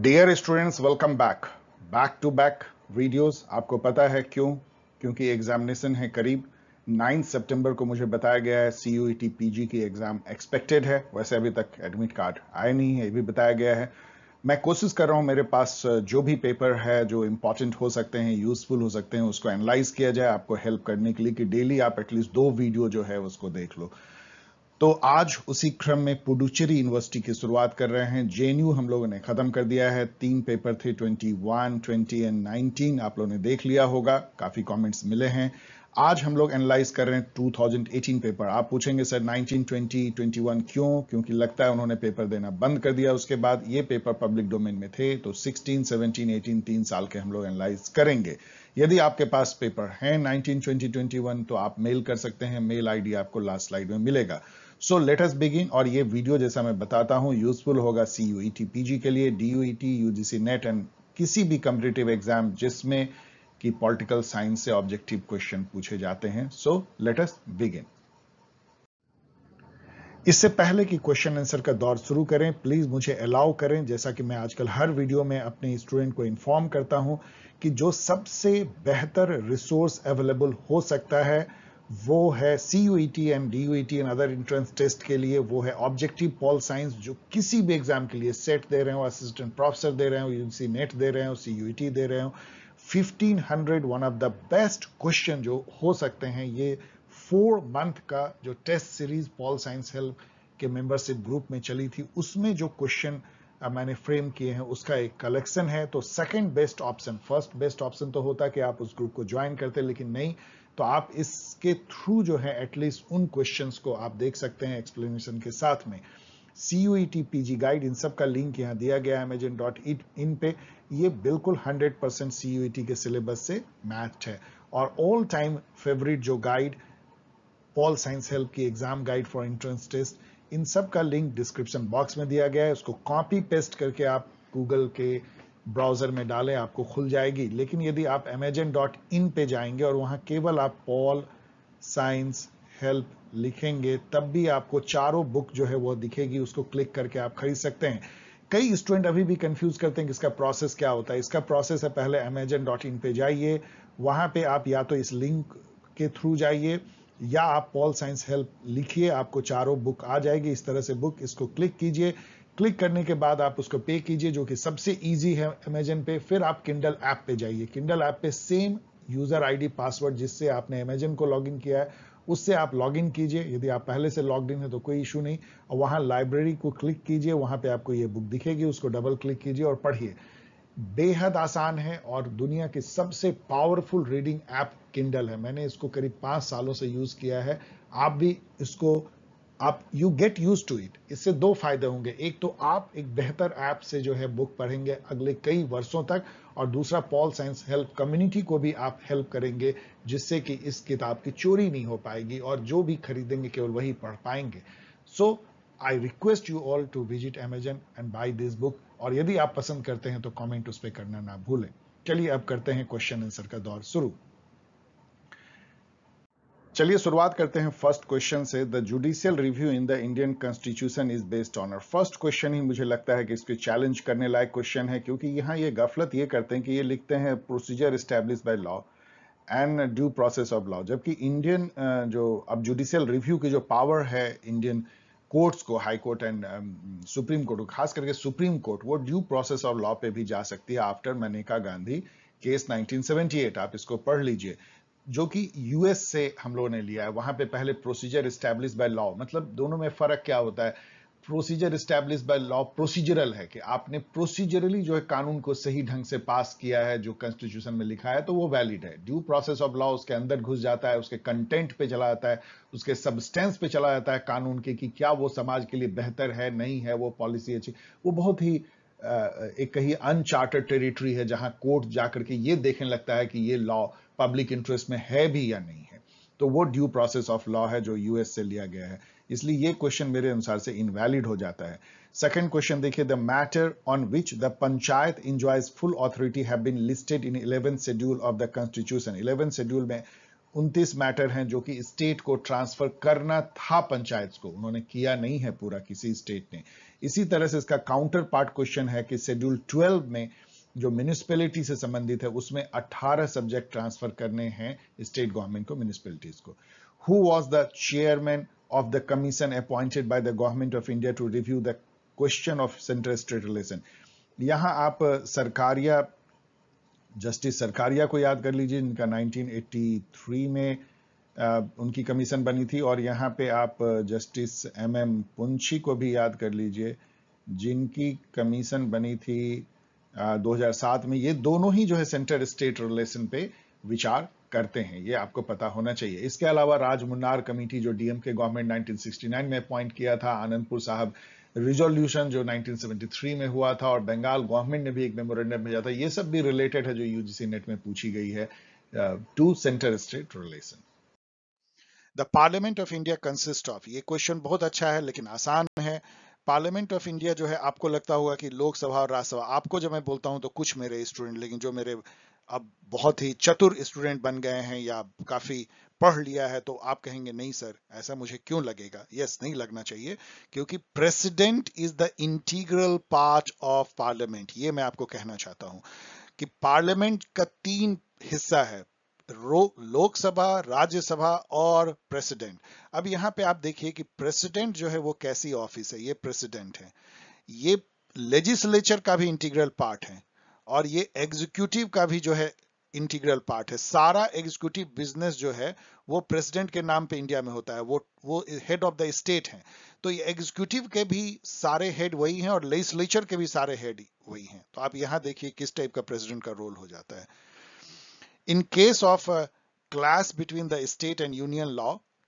Dear students welcome back back to back videos आपको पता है क्यों क्योंकि एग्जामिनेशन है करीब 9 सितंबर को मुझे बताया गया है C U T P G की एग्जाम एक्सपेक्टेड है वैसे अभी तक एडमिट कार्ड आए नहीं है ये भी बताया गया है मैं कोशिश कर रहा हूँ मेरे पास uh, जो भी पेपर है जो इंपॉर्टेंट हो सकते हैं यूजफुल हो सकते हैं उसको एनालाइज किया जाए आपको हेल्प करने के लिए कि डेली आप एटलीस्ट दो वीडियो जो है उसको देख लो तो आज उसी क्रम में पुडुचेरी यूनिवर्सिटी की शुरुआत कर रहे हैं जेएनयू हम लोगों ने खत्म कर दिया है तीन पेपर थे 21, 20 एंड 19 आप लोगों ने देख लिया होगा काफी कमेंट्स मिले हैं आज हम लोग एनालाइज कर रहे हैं 2018 पेपर आप पूछेंगे सर 19, 20, 21 क्यों क्योंकि लगता है उन्होंने पेपर देना बंद कर दिया उसके बाद ये पेपर पब्लिक डोमेन में थे तो 16, 17, 18 तीन साल के हम लोग एनालाइज करेंगे यदि आपके पास पेपर हैं 19, 20, 21 तो आप मेल कर सकते हैं मेल आईडी आपको लास्ट स्लाइड में मिलेगा सो लेट अस बिगिन और ये वीडियो जैसा मैं बताता हूँ यूजफुल होगा सी यू पीजी टी के लिए D U T net and किसी भी कम्पिटेटिव एग्जाम जिसमें कि पॉलिटिकल साइंस से ऑब्जेक्टिव क्वेश्चन पूछे जाते हैं सो लेट अस बिगिन इससे पहले कि क्वेश्चन आंसर का दौर शुरू करें प्लीज मुझे अलाउ करें जैसा कि मैं आजकल हर वीडियो में अपने स्टूडेंट को इन्फॉर्म करता हूं कि जो सबसे बेहतर रिसोर्स अवेलेबल हो सकता है वो है C U T M D U T M other entrance test के लिए वो है ऑब्जेक्टिव पॉल साइंस जो किसी भी एग्जाम के लिए सेट दे रहे हो असिस्टेंट प्रोफेसर दे रहे हो यूसी नेट दे रहे हो सी यू टी दे रहे हो 1500 one of the best question जो हो सकते हैं ये फोर मंथ का जो test series pol science help के मेंबरशिप ग्रुप में चली थी उसमें जो क्वेश्चन मैंने फ्रेम किए हैं उसका एक कलेक्शन है तो second best option first best option तो होता कि आप उस ग्रुप को ज्वाइन करते लेकिन नहीं तो आप इसके थ्रू जो है एटलीस्ट उन क्वेश्चंस को आप देख सकते हैं एक्सप्लेनेशन के साथ में C U E T P G guide इन सब का लिंक यहाँ दिया गया है अमेजन डॉट इन पे ये बिल्कुल 100 परसेंट सी टी के सिलेबस से मैच है और ऑल टाइम फेवरेट जो गाइड पॉल साइंस हेल्प की exam guide for entrance test इन सब का लिंक डिस्क्रिप्शन बॉक्स में दिया गया है उसको कॉपी पेस्ट करके आप गूगल के ब्राउज़र में डालें आपको खुल जाएगी लेकिन यदि आप अमेजन डॉट इन पे जाएंगे और वहां केवल आप पॉल साइंस हेल्प लिखेंगे तब भी आपको चारों बुक जो है वो दिखेगी उसको क्लिक करके आप खरीद सकते हैं कई स्टूडेंट अभी भी कंफ्यूज करते हैं कि इसका प्रोसेस क्या होता है इसका प्रोसेस है पहले अमेजन डॉट इन पे जाइए वहां पे आप या तो इस लिंक के थ्रू जाइए या आप पॉल साइंस हेल्प लिखिए आपको चारों बुक आ जाएगी इस तरह से बुक इसको क्लिक कीजिए क्लिक करने के बाद आप उसको पे कीजिए जो कि सबसे ईजी है अमेजन पे फिर आप किंडल ऐप पे जाइए किंडल ऐप पे सेम यूजर आईडी पासवर्ड जिससे आपने अमेजन को लॉगिन किया है उससे आप लॉग इन कीजिए यदि आप पहले से लॉग इन है तो कोई इशू नहीं और वहां लाइब्रेरी को क्लिक कीजिए वहां पे आपको ये बुक दिखेगी उसको डबल क्लिक कीजिए और पढ़िए बेहद आसान है और दुनिया की सबसे पावरफुल रीडिंग ऐप किंडल है मैंने इसको करीब पांच सालों से यूज़ किया है आप भी इसको आप you get used to it इससे दो फायदे होंगे एक तो आप एक बेहतर ऐप से जो है बुक पढ़ेंगे अगले कई वर्षों तक और दूसरा पॉल साइंस हेल्प कम्युनिटी को भी आप हेल्प करेंगे जिससे कि इस किताब की चोरी नहीं हो पाएगी और जो भी खरीदेंगे केवल वही पढ़ पाएंगे so I request you all to visit Amazon and buy this book और यदि आप पसंद करते हैं तो कॉमेंट उस पर करना ना भूलें चलिए अब करते हैं क्वेश्चन आंसर का दौर शुरू चलिए शुरुआत करते हैं फर्स्ट क्वेश्चन से the judicial review in the Indian constitution is based on first question ही मुझे लगता है कि इसको चैलेंज करने लायक क्वेश्चन है क्योंकि यहाँ ये गफलत ये करते हैं कि ये लिखते हैं procedure establish by law and due process of law जबकि इंडियन जो अब जुडिशियल रिव्यू की जो पावर है इंडियन कोर्ट्स को high court and supreme court को खास करके सुप्रीम कोर्ट वो ड्यू प्रोसेस ऑफ लॉ पे भी जा सकती है आफ्टर मनेका गांधी केस 1978 आप इसको पढ़ लीजिए जो कि यूएस से हम लोगों ने लिया है वहां पे पहले प्रोसीजर स्टैब्लिश बाय लॉ मतलब दोनों में फर्क क्या होता है procedure establish by law procedural है कि आपने प्रोसीजरली जो है कानून को सही ढंग से पास किया है जो कॉन्स्टिट्यूशन में लिखा है तो वो वैलिड है ड्यू प्रोसेस ऑफ लॉ उसके अंदर घुस जाता है उसके कंटेंट पे चला जाता है उसके सब्सटेंस पे चला जाता है कानून के कि क्या वो समाज के लिए बेहतर है नहीं है वो पॉलिसी अच्छी वो बहुत ही एक कहीं अनचार्टर्ड टेरिटरी है जहां कोर्ट जाकर के ये देखने लगता है कि ये लॉ पब्लिक इंटरेस्ट में है भी या नहीं है तो वो ड्यू प्रोसेस ऑफ लॉ है जो यूएस से लिया गया है इसलिए ये क्वेश्चन मेरे अनुसार से इनवैलिड हो जाता है सेकंड क्वेश्चन देखिए the matter on which the panchayat enjoys full authority have been listed in 11th schedule of the constitution 11th schedule में उनतीस मैटर हैं जो कि स्टेट को ट्रांसफर करना था पंचायत को उन्होंने किया नहीं है पूरा किसी स्टेट ने इसी तरह से इसका काउंटर पार्ट क्वेश्चन है कि शेड्यूल ट्वेल्व में जो म्यूनिसपैलिटी से संबंधित है उसमें 18 सब्जेक्ट ट्रांसफर करने हैं स्टेट गवर्नमेंट को म्यूनिसपैलिटीज को who was the chairman of the commission appointed by the government of India to review the question of central state relation यहां आप uh, सरकारिया जस्टिस सरकारिया को याद कर लीजिए जिनका 1983 में आ, uh, उनकी कमीशन बनी थी और यहां पे आप जस्टिस एम एम पुंछी को भी याद कर लीजिए जिनकी कमीशन बनी थी 2007 में ये दोनों ही जो है सेंटर स्टेट रिलेशन पे विचार करते हैं ये आपको पता होना चाहिए इसके अलावा राज मुन्नार कमेटी जो डीएम के गवर्नमेंट 1969 में अपॉइंट किया था आनंदपुर साहब रिजोल्यूशन जो 1973 में हुआ था और बंगाल गवर्नमेंट ने भी एक मेमोरेंडम भेजा था ये सब भी रिलेटेड है जो यूजीसी नेट में पूछी गई है to centre state relation the parliament of India consist of ये क्वेश्चन बहुत अच्छा है लेकिन आसान है पार्लियामेंट ऑफ इंडिया जो है आपको लगता होगा कि लोकसभा और राज्यसभा आपको जब मैं बोलता हूं तो कुछ मेरे स्टूडेंट लेकिन जो मेरे अब बहुत ही चतुर स्टूडेंट बन गए हैं या काफी पढ़ लिया है तो आप कहेंगे नहीं सर ऐसा मुझे क्यों लगेगा यस yes, नहीं लगना चाहिए क्योंकि president is the integral part of parliament ये मैं आपको कहना चाहता हूं कि पार्लियामेंट का तीन हिस्सा है लोकसभा राज्यसभा और प्रेसिडेंट अब यहां पे आप देखिए कि प्रेसिडेंट जो है वो कैसी ऑफिस है ये प्रेसिडेंट है ये लेजिस्लेचर का भी इंटीग्रल पार्ट है और ये एग्जीक्यूटिव का भी जो है इंटीग्रल पार्ट है सारा एग्जीक्यूटिव बिजनेस जो है वो प्रेसिडेंट के नाम पे इंडिया में होता है वो वो हेड ऑफ द स्टेट है तो ये एग्जीक्यूटिव के भी सारे हेड वही हैं और लेजिस्लेचर के भी सारे हेड वही हैं तो आप यहां देखिए किस टाइप का प्रेसिडेंट का रोल हो जाता है In case of a clash between the state and union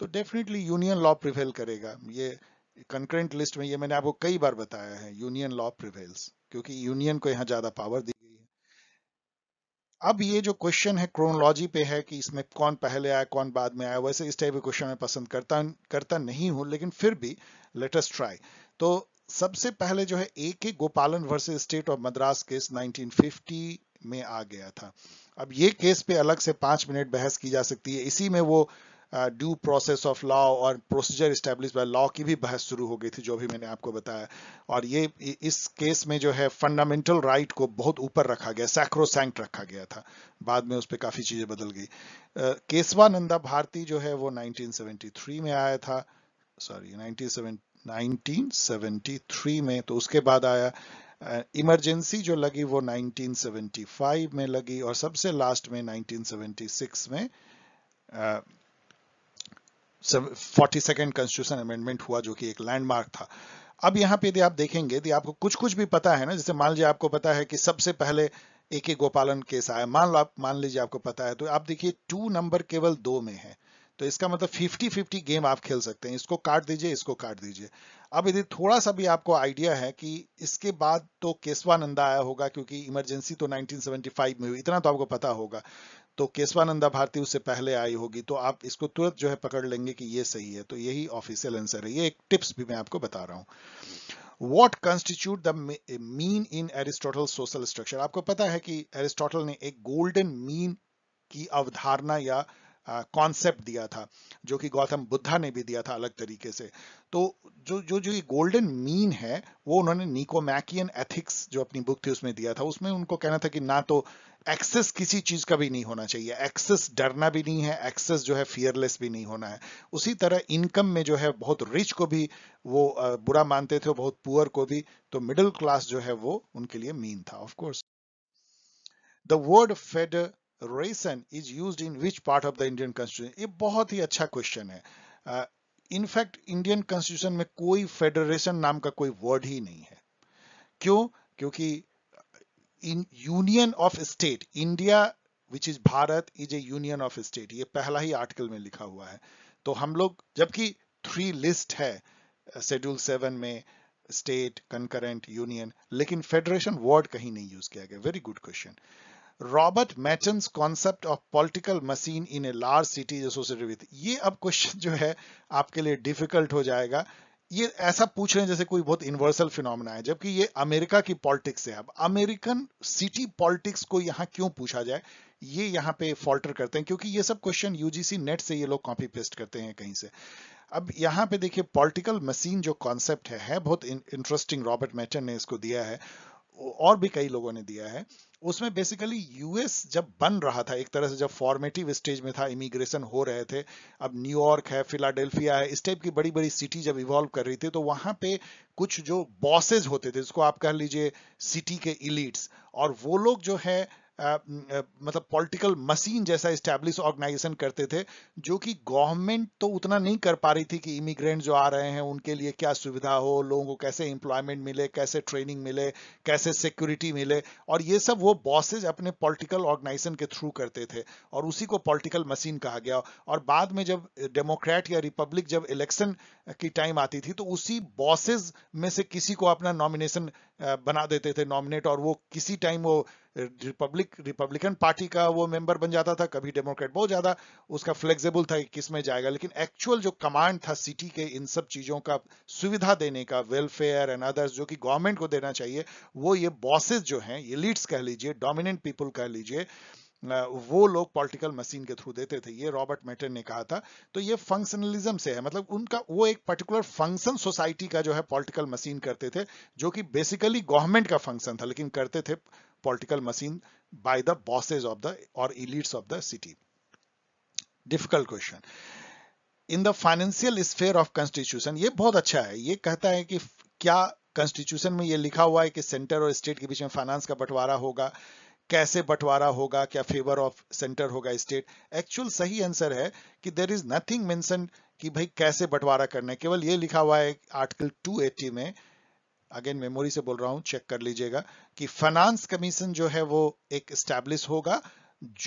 तो डेफिनेटली यूनियन लॉ प्रिवेल करेगा ये कंकरेंट लिस्ट में ये मैंने आपको कई बार बताया है यूनियन लॉ प्रिवेल्स क्योंकि यूनियन को यहाँ ज्यादा पावर दी गई है अब ये जो क्वेश्चन है क्रोनोलॉजी पे है कि इसमें कौन पहले आया कौन बाद में आया वैसे इस टाइप के क्वेश्चन में पसंद करता करता नहीं हूं लेकिन फिर भी लेटेस्ट ट्राई तो सबसे पहले जो है A K Gopalan versus state of Madras case 1950 में आ गया था अब ये केस पे अलग से पांच मिनट बहस की जा सकती है इसी में वो ड्यू प्रोसेस ऑफ लॉ और प्रोसीजर इस्टेब्लिश बाय लॉ की भी बहस शुरू हो गई थी जो भी मैंने आपको बताया और ये इस केस में जो है फंडामेंटल राइट right को बहुत ऊपर रखा गया सैक्रोसैंक्ट रखा गया था बाद में उस पर काफ़ी चीज़ें बदल गई uh, केसवानंदा भारती जो है वो 1973 में आया था सॉरी 1973 में तो उसके बाद आया इमरजेंसी जो लगी वो 1975 में लगी और सबसे लास्ट में 1976 में फोर्टी सेकेंड कॉन्स्टिट्यूशन अमेंडमेंट हुआ जो कि एक लैंडमार्क था अब यहाँ पे यदि आप देखेंगे यदि आपको कुछ कुछ भी पता है ना जैसे मान लीजिए आपको पता है कि सबसे पहले एक ही गोपालन केस आया मान लो आप मान लीजिए आपको पता है तो आप देखिए टू नंबर केवल दो में है तो इसका मतलब 50-50 गेम आप खेल सकते हैं इसको काट दीजिए इसको काट दीजिए अब यदि थोड़ा सा भी आपको आइडिया है कि इसके बाद तो केसवानंदा आया होगा क्योंकि इमरजेंसी तो 1975 में हुई इतना तो आपको पता होगा तो केसवानंदा भारती उससे पहले आई होगी तो आप इसको तुरंत जो है पकड़ लेंगे कि ये सही है तो यही ऑफिशियल आंसर है ये एक टिप्स भी मैं आपको बता रहा हूँ what constitute the mean in Aristotle social structure आपको पता है कि एरिस्टोटल ने एक गोल्डन मीन की अवधारणा या कॉन्सेप्ट दिया था जो कि गौतम बुद्धा ने भी दिया था अलग तरीके से तो जो जो जो ये गोल्डन मीन है वो उन्होंने निकोमैकियन एथिक्स जो अपनी बुक थी उसमें दिया था उसमें उनको कहना था कि ना तो एक्सेस किसी चीज का भी नहीं होना चाहिए एक्सेस डरना भी नहीं है एक्सेस जो है फियरलेस भी नहीं होना है उसी तरह इनकम में जो है बहुत रिच को भी वो बुरा मानते थे बहुत पुअर को भी तो मिडिल क्लास जो है वो उनके लिए मीन था of course the word federation is use in which part of the Indian constitution ये बहुत ही अच्छा क्वेश्चन है इनफैक्ट इंडियन कॉन्स्टिट्यूशन में कोई फेडरेशन नाम का कोई वर्ड ही नहीं है क्यों क्योंकि in union of state India which is Bharat is a union of state ये पहला ही आर्टिकल में लिखा हुआ है तो हम लोग जबकि थ्री लिस्ट है शेड्यूल uh, सेवन में स्टेट कंकरेंट यूनियन लेकिन फेडरेशन वर्ड कहीं नहीं यूज किया गया very good question Robert Merton's concept of political machine in a large city associated with ये अब क्वेश्चन जो है आपके लिए डिफिकल्ट हो जाएगा ये ऐसा पूछ रहे हैं जैसे कोई बहुत यूनिवर्सल फिनोमिना है जबकि ये अमेरिका की पॉलिटिक्स है अब अमेरिकन सिटी पॉलिटिक्स को यहाँ क्यों पूछा जाए ये यहाँ पे फॉल्टर करते हैं क्योंकि ये सब क्वेश्चन यूजीसी नेट से ये लोग कॉपी पेस्ट करते हैं कहीं से अब यहाँ पे देखिए पॉलिटिकल मशीन जो कॉन्सेप्ट है, है बहुत इंटरेस्टिंग रॉबर्ट मैटन ने इसको दिया है और भी कई लोगों ने दिया है उसमें बेसिकली यूएस जब बन रहा था एक तरह से जब फॉर्मेटिव स्टेज में था इमिग्रेशन हो रहे थे अब न्यूयॉर्क है फिलाडेल्फिया है इस टाइप की बड़ी बड़ी सिटी जब इवॉल्व कर रही थी तो वहां पे कुछ जो बॉसेज होते थे जिसको आप कह लीजिए सिटी के इलीट्स और वो लोग जो है मतलब पॉलिटिकल मशीन जैसा इस्टेब्लिश ऑर्गेनाइजेशन करते थे जो कि गवर्नमेंट तो उतना नहीं कर पा रही थी कि इमिग्रेंट जो आ रहे हैं उनके लिए क्या सुविधा हो लोगों को कैसे एम्प्लॉयमेंट मिले कैसे ट्रेनिंग मिले कैसे सिक्योरिटी मिले और ये सब वो बॉसेज अपने पॉलिटिकल ऑर्गेनाइजेशन के थ्रू करते थे और उसी को पॉलिटिकल मशीन कहा गया और बाद में जब डेमोक्रेट या रिपब्लिक जब इलेक्शन की टाइम आती थी तो उसी बॉसेज में से किसी को अपना नॉमिनेशन बना देते थे नॉमिनेट और वो किसी टाइम वो रिपब्लिक रिपब्लिकन पार्टी का वो मेंबर बन जाता था कभी डेमोक्रेट बहुत ज्यादा उसका फ्लेक्सिबल था कि किस में जाएगा लेकिन एक्चुअल जो कमांड था सिटी के इन सब चीजों का सुविधा देने का वेलफेयर एंड अदर्स जो कि गवर्नमेंट को देना चाहिए वो ये बॉसेस जो हैं ये लीड्स कह लीजिए डोमिनेंट पीपल कह लीजिए वो लोग पॉलिटिकल मशीन के थ्रू देते थे ये रॉबर्ट मेटर ने कहा था तो ये फंक्शनलिज्म से है मतलब उनका वो एक पर्टिकुलर फंक्शन सोसाइटी का जो है पॉलिटिकल मशीन करते थे जो कि बेसिकली गवर्नमेंट का फंक्शन था लेकिन करते थे political machine by the bosses of the और elites of the city difficult question in the financial sphere of constitution ये बहुत अच्छा है ये कहता है कि क्या कॉन्स्टिट्यूशन में ये लिखा हुआ है कि सेंटर और स्टेट के बीच में फाइनेंस का बंटवारा होगा कैसे बंटवारा होगा क्या फेवर ऑफ सेंटर होगा स्टेट एक्चुअल सही आंसर है कि देर इज नथिंग मेंशन कि भाई कैसे बंटवारा करना है केवल ये लिखा हुआ है आर्टिकल 280 में अगेन मेमोरी से बोल रहा हूं चेक कर लीजिएगा कि फाइनेंस कमीशन जो है वो एक स्टैब्लिश होगा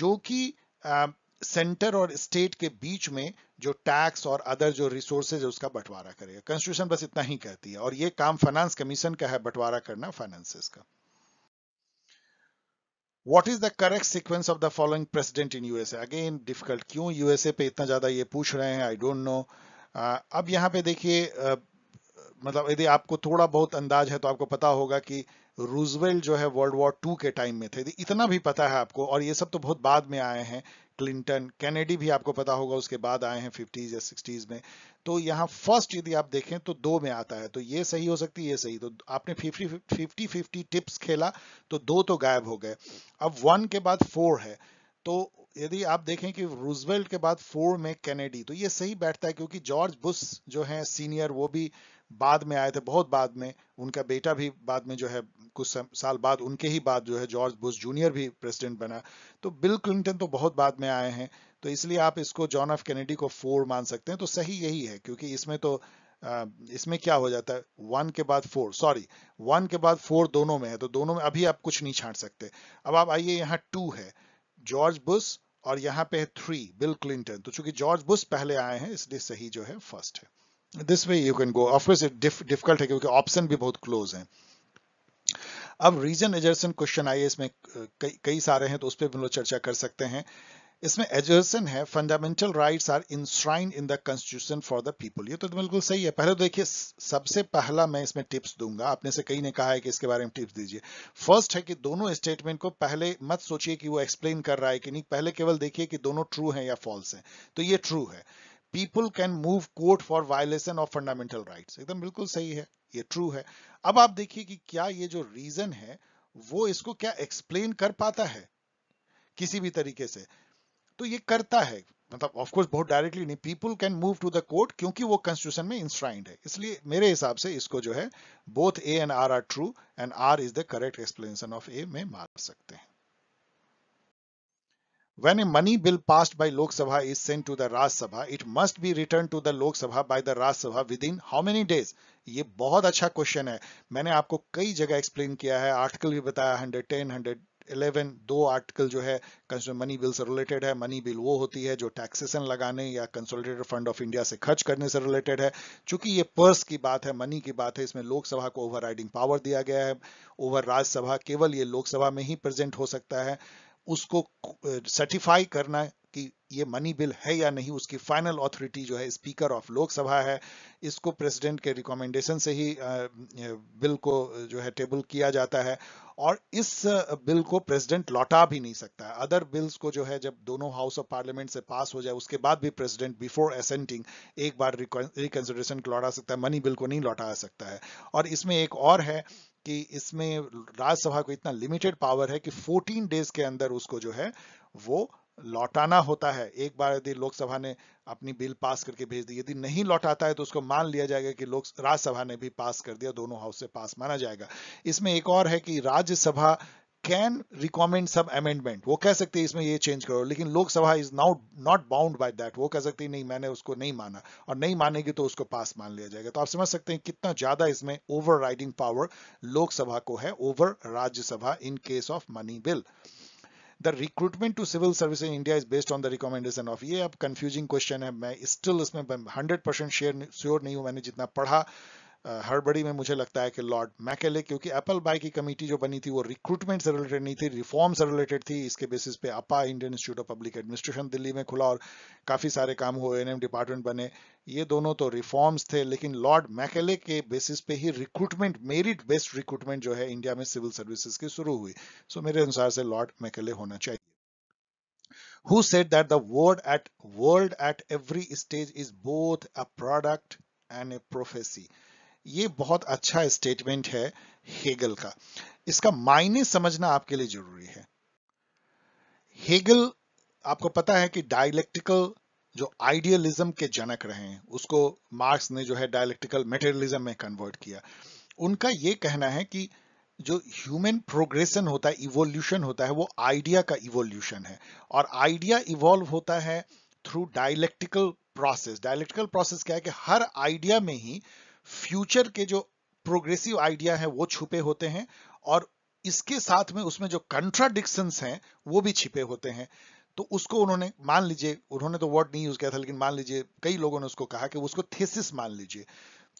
जो कि सेंटर uh, और स्टेट के बीच में जो टैक्स और अदर जो रिसोर्सेज है उसका बंटवारा करेगा कॉन्स्टिट्यूशन बस इतना ही कहती है और ये काम फाइनेंस कमीशन का है बंटवारा करना फाइनेंसेस का what is the correct sequence of the following president in USA again difficult क्यों यूएसए पे इतना ज्यादा ये पूछ रहे हैं आई डोंट नो अब यहाँ पे देखिए मतलब यदि आपको थोड़ा बहुत अंदाज है तो आपको पता होगा कि रूजवेल जो है वर्ल्ड वॉर टू के टाइम में थे इतना भी पता है आपको और ये सब तो बहुत बाद में आए हैं क्लिंटन कैनेडी भी आपको पता होगा उसके बाद आए हैं फिफ्टीज या सिक्सटीज में तो यहाँ फर्स्ट यदि आप देखें तो दो में आता है तो ये सही हो सकती है ये सही तो आपने फिफ्टी फिफ्टी फिफ्टी टिप्स खेला तो दो तो गायब हो गए अब वन के बाद फोर है तो यदि आप देखें कि रूजवेल्ट के बाद फोर में कैनेडी तो ये सही बैठता है क्योंकि जॉर्ज बुश जो है सीनियर वो भी बाद में आए थे बहुत बाद में उनका बेटा भी बाद में जो है कुछ साल बाद उनके ही बाद जो है जॉर्ज बुश जूनियर भी प्रेसिडेंट बना तो बिल क्लिंटन तो बहुत बाद में आए हैं तो इसलिए आप इसको जॉन एफ कैनेडी को फोर मान सकते हैं तो सही यही है क्योंकि इसमें तो इसमें क्या हो जाता है वन के बाद फोर सॉरी वन के बाद फोर दोनों में है तो दोनों में अभी आप कुछ नहीं छाट सकते अब आप आइए यहाँ टू है जॉर्ज बुश और यहाँ पे है थ्री बिल क्लिंटन तो चूंकि जॉर्ज बुश पहले आए हैं इसलिए सही जो है फर्स्ट है this way you can go of course difficult है क्योंकि ऑप्शन भी बहुत क्लोज हैं अब रीजन एजर्सन क्वेश्चन आई है इसमें कई सारे हैं तो उस पर भी हम लोग चर्चा कर सकते हैं इसमें एजर्सन है fundamental rights are enshrined in the constitution for the people ये तो बिल्कुल सही है पहले देखिए सबसे पहला मैं इसमें टिप्स दूंगा आपने से कई ने कहा है कि इसके बारे में टिप्स दीजिए फर्स्ट है कि दोनों स्टेटमेंट को पहले मत सोचिए कि वो एक्सप्लेन कर रहा है कि नहीं पहले केवल देखिए कि दोनों ट्रू है या फॉल्स है तो ये ट्रू है people can move court for violation of fundamental rights एकदम बिल्कुल सही है ये ट्रू है अब आप देखिए कि क्या ये जो रीजन है वो इसको क्या एक्सप्लेन कर पाता है किसी भी तरीके से तो ये करता है मतलब ऑफ कोर्स बहुत डायरेक्टली नहीं people can move to the court क्योंकि वो कॉन्स्टिट्यूशन में इंस्ट्राइंड है इसलिए मेरे हिसाब से इसको जो है both A and R are true and R is the correct explanation of A में मार सकते हैं When a money bill passed by Lok Sabha is sent to the Raj Sabha, it must be returned to the Lok Sabha by the Raj Sabha within how many days? ये बहुत अच्छा question है मैंने आपको कई जगह explain किया है आर्टिकल भी बताया 110, इलेवन दो आर्टिकल जो है मनी बिल से रिलेटेड है मनी बिल वो होती है जो टैक्सेशन लगाने या कंसोलिडेटेड फंड ऑफ इंडिया से खर्च करने से रिलेटेड है चूंकि ये पर्स की बात है मनी की बात है इसमें लोकसभा को ओवर पावर दिया गया है ओवर राज्यसभा केवल ये लोकसभा में ही प्रेजेंट हो सकता है उसको सर्टिफाई करना कि ये मनी बिल है या नहीं उसकी फाइनल ऑथोरिटी जो है स्पीकर ऑफ लोकसभा है इसको प्रेसिडेंट के रिकमेंडेशन से ही बिल को जो है टेबल किया जाता है और इस बिल को प्रेसिडेंट लौटा भी नहीं सकता अदर बिल्स को जो है जब दोनों हाउस ऑफ पार्लियामेंट से पास हो जाए उसके बाद भी प्रेसिडेंट बिफोर असेंटिंग एक बार रिकंसिडरेशन लौटा सकता है मनी बिल को नहीं लौटा सकता है और इसमें एक और है कि इसमें राज्यसभा को इतना लिमिटेड पावर है कि 14 डेज के अंदर उसको जो है वो लौटाना होता है एक बार यदि लोकसभा ने अपनी बिल पास करके भेज दी यदि नहीं लौटाता है तो उसको मान लिया जाएगा कि लोक राज्यसभा ने भी पास कर दिया दोनों हाउस से पास माना जाएगा इसमें एक और है कि Rajya Sabha can recommend some amendment वो कह सकते हैं इसमें ये चेंज करो लेकिन Lok Sabha is now not bound by that वो कह सकते हैं नहीं मैंने उसको नहीं माना और नहीं मानेगी तो उसको पास मान लिया जाएगा तो आप समझ सकते हैं कितना ज्यादा इसमें ओवर राइडिंग पावर लोकसभा को है over Rajya Sabha in case of money bill the recruitment to civil service in India is based on the recommendation of ये अब कंफ्यूजिंग क्वेश्चन है मैं स्टिल इसमें हंड्रेड परसेंट श्योर नहीं हूं मैंने जितना पढ़ा हड़बड़ी में मुझे लगता है कि लॉर्ड मैकेले क्योंकि एप्पल बाई की कमेटी जो बनी थी वो रिक्रूटमेंट से रिलेटेड नहीं थी रिफॉर्म से रिलेटेड थी इसके बेसिस पे अपा Indian Institute of Public Administration Delhi में खुला और काफ़ी सारे काम हुए एन डिपार्टमेंट बने ये दोनों तो रिफॉर्म्स थे लेकिन लॉर्ड मैकेले के बेसिस पे ही रिक्रूटमेंट मेरिट बेस्ड रिक्रूटमेंट जो है इंडिया में सिविल सर्विसेज की शुरू हुई सो मेरे अनुसार से लॉर्ड मैकेले होना चाहिए who said that the word at world at every stage is both a product and a prophecy ये बहुत अच्छा स्टेटमेंट है हेगल का इसका मायने समझना आपके लिए जरूरी है हेगल आपको पता है कि डायलेक्टिकल जो आइडियलिज्म के जनक रहे हैं उसको मार्क्स ने जो है डायलेक्टिकल मेटेरियलिज्म में कन्वर्ट किया उनका ये कहना है कि जो ह्यूमन प्रोग्रेशन होता है इवोल्यूशन होता है वो आइडिया का इवोल्यूशन है और आइडिया इवॉल्व होता है through dialectical process dialectical process क्या है कि हर आइडिया में ही फ्यूचर के जो प्रोग्रेसिव आइडिया है वो छुपे होते हैं और इसके साथ में उसमें जो कंट्राडिक्शन हैं वो भी छिपे होते हैं तो उसको उन्होंने मान लीजिए उन्होंने तो वर्ड नहीं यूज किया था लेकिन मान लीजिए कई लोगों ने उसको कहा कि उसको थेसिस मान लीजिए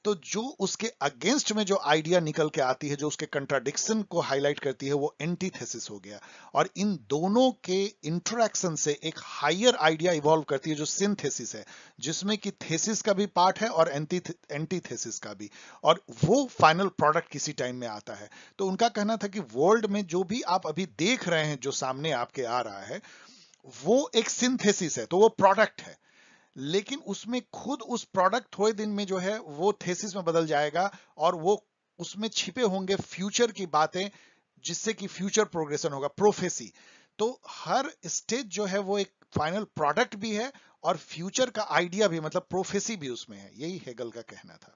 तो जो उसके अगेंस्ट में जो आइडिया निकल के आती है जो उसके कंट्राडिक्शन को हाईलाइट करती है वो एंटीथेसिस हो गया और इन दोनों के इंट्रोडक्शन से एक हायर आइडिया इवॉल्व करती है जो सिंथेसिस है जिसमें कि थेसिस का भी पार्ट है और एंटीथेसिस का भी और वो फाइनल प्रोडक्ट किसी टाइम में आता है तो उनका कहना था कि वर्ल्ड में जो भी आप अभी देख रहे हैं जो सामने आपके आ रहा है वो एक सिंथेसिस है तो वो प्रोडक्ट है लेकिन उसमें खुद उस प्रोडक्ट थोड़े दिन में जो है वो थेसिस में बदल जाएगा और वो उसमें छिपे होंगे फ्यूचर की बातें जिससे कि फ्यूचर प्रोग्रेशन होगा प्रोफेसी तो हर स्टेज जो है वो एक फाइनल प्रोडक्ट भी है और फ्यूचर का आइडिया भी मतलब प्रोफेसी भी उसमें है यही हेगल का कहना था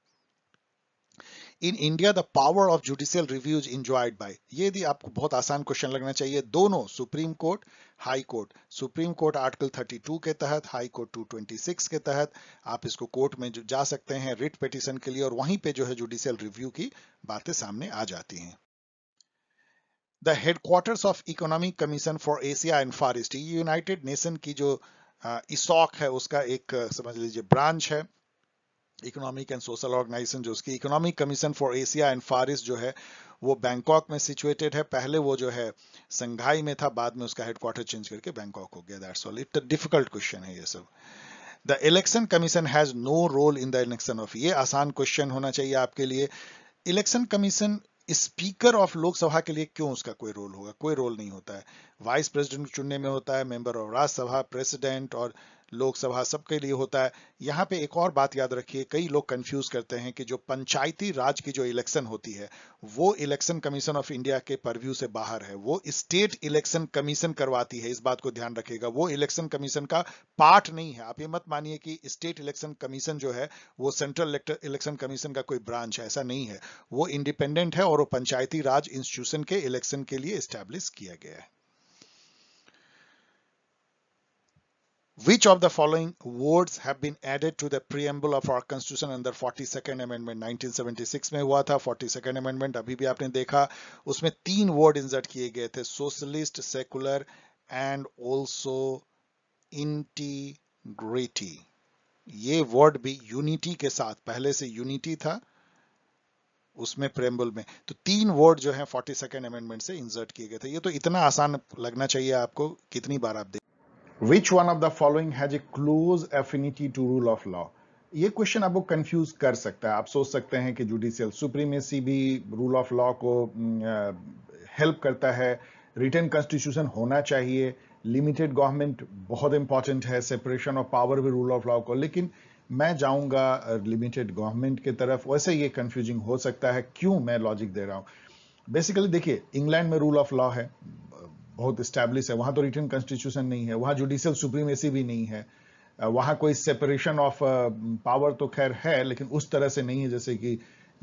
in India the power of judicial reviews enjoyed by ये भी आपको बहुत आसान क्वेश्चन लगना चाहिए दोनों supreme court high court supreme court article 32 के तहत हाई कोर्ट 226 के तहत आप इसको कोर्ट में जा सकते हैं रिट पिटिशन के लिए और वहीं पे जो है जुडिशियल रिव्यू की बातें सामने आ जाती हैं the headquarters of economic commission for Asia and forest east united nation की जो इसॉक है उसका एक समझ लीजिए ब्रांच है इकोनॉमिक एंड सोशल ऑर्गेनाइजेशन जो उसकी economic commission for Asia and फारिस जो है वो बैंकॉक में सिचुएटेड है पहले वो जो है संघाई में था बाद में उसका हेडक्वार्टर चेंज करके बैंकॉक हो गया that's all it difficult question है ये सब the election commission has no role in the election of ये आसान क्वेश्चन होना चाहिए आपके लिए election commission speaker of Lok Sabha के लिए क्यों उसका कोई रोल होगा कोई रोल नहीं होता है वाइस प्रेसिडेंट चुनने में होता है मेंबर ऑफ राज्यसभा प्रेसिडेंट और लोकसभा सबके लिए होता है यहाँ पे एक और बात याद रखिए कई लोग कंफ्यूज करते हैं कि जो पंचायती राज की जो इलेक्शन होती है वो इलेक्शन कमीशन ऑफ इंडिया के परव्यू से बाहर है वो स्टेट इलेक्शन कमीशन करवाती है इस बात को ध्यान रखेगा वो इलेक्शन कमीशन का पार्ट नहीं है आप ये मत मानिए कि स्टेट इलेक्शन कमीशन जो है वो सेंट्रल इलेक्शन कमीशन का कोई ब्रांच है ऐसा नहीं है वो इंडिपेंडेंट है और वो पंचायती राज इंस्टीट्यूशन के इलेक्शन के लिए स्टैब्लिश किया गया है Which of the following words have been added to the preamble of our constitution अंदर 42nd amendment 1976 में हुआ था 42nd amendment अभी भी आपने देखा उसमें तीन वर्ड इंसर्ट किए गए थे socialist secular and also integrity ये वर्ड भी यूनिटी के साथ पहले से यूनिटी था उसमें प्रेम्बल में तो तीन वर्ड जो है फोर्टी सेकेंड अमेंडमेंट से इंसर्ट किए गए थे ये तो इतना आसान लगना चाहिए आपको कितनी बार आप which one of the following has a close affinity to rule of law ये क्वेश्चन आपको कंफ्यूज कर सकता है आप सोच सकते हैं कि जुडिशियल सुप्रीमेसी भी रूल ऑफ लॉ को हेल्प करता है रिटर्न कॉन्स्टिट्यूशन होना चाहिए लिमिटेड गवर्नमेंट बहुत इंपॉर्टेंट है सेपरेशन ऑफ पावर भी रूल ऑफ लॉ को लेकिन मैं जाऊंगा लिमिटेड गवर्नमेंट की तरफ वैसे ये कंफ्यूजिंग हो सकता है क्यों मैं लॉजिक दे रहा हूँ बेसिकली देखिए इंग्लैंड में रूल ऑफ लॉ है बहुत स्टैब्लिश है वहां तो रिटर्न कॉन्स्टिट्यूशन नहीं है वहां जुडिशियल सुप्रीमेसी भी नहीं है वहां कोई सेपरेशन ऑफ पावर तो खैर है लेकिन उस तरह से नहीं है जैसे कि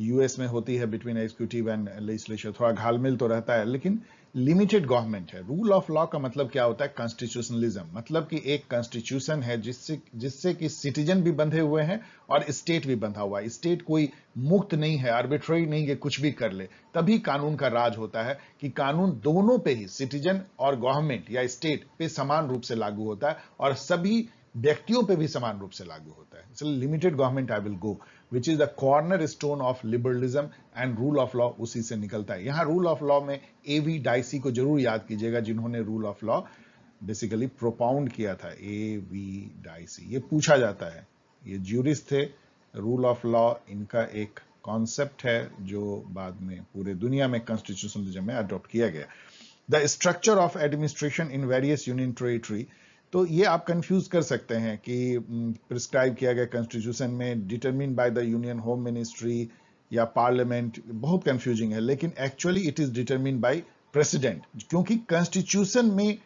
यूएस में होती है बिटवीन एग्जीक्यूटिव एंड लेजिस्लेचर थोड़ा घालमेल तो रहता है लेकिन uh, लिमिटेड गवर्नमेंट है रूल ऑफ लॉ का मतलब क्या होता है कॉन्स्टिट्यूशनलिज्म मतलब कि एक कॉन्स्टिट्यूशन है जिससे जिससे कि सिटीजन भी बंधे हुए हैं और स्टेट भी बंधा हुआ है स्टेट कोई मुक्त नहीं है आर्बिट्री नहीं है कुछ भी कर ले तभी कानून का राज होता है कि कानून दोनों पे ही सिटीजन और गवर्नमेंट या स्टेट पे समान रूप से लागू होता है और सभी व्यक्तियों पे भी समान रूप से लागू होता है इसलिए limited government I will go which is the cornerstone of liberalism and rule of law उसी से निकलता है यहां रूल ऑफ लॉ में ए वी डाइसी को जरूर याद कीजिएगा जिन्होंने rule of law basically propound किया था ए वी डाइसी ये पूछा जाता है ये ज्यूरिस्ट थे रूल ऑफ लॉ इनका एक कॉन्सेप्ट है जो बाद में पूरे दुनिया में कॉन्स्टिट्यूशनलिज्म में अडॉप्ट किया गया the structure of administration in various union territory तो ये आप कंफ्यूज कर सकते हैं कि प्रिस्क्राइब किया गया कॉन्स्टिट्यूशन में determine by the union home ministry या पार्लियामेंट बहुत कंफ्यूजिंग है लेकिन actually it is determine by president क्योंकि कॉन्स्टिट्यूशन में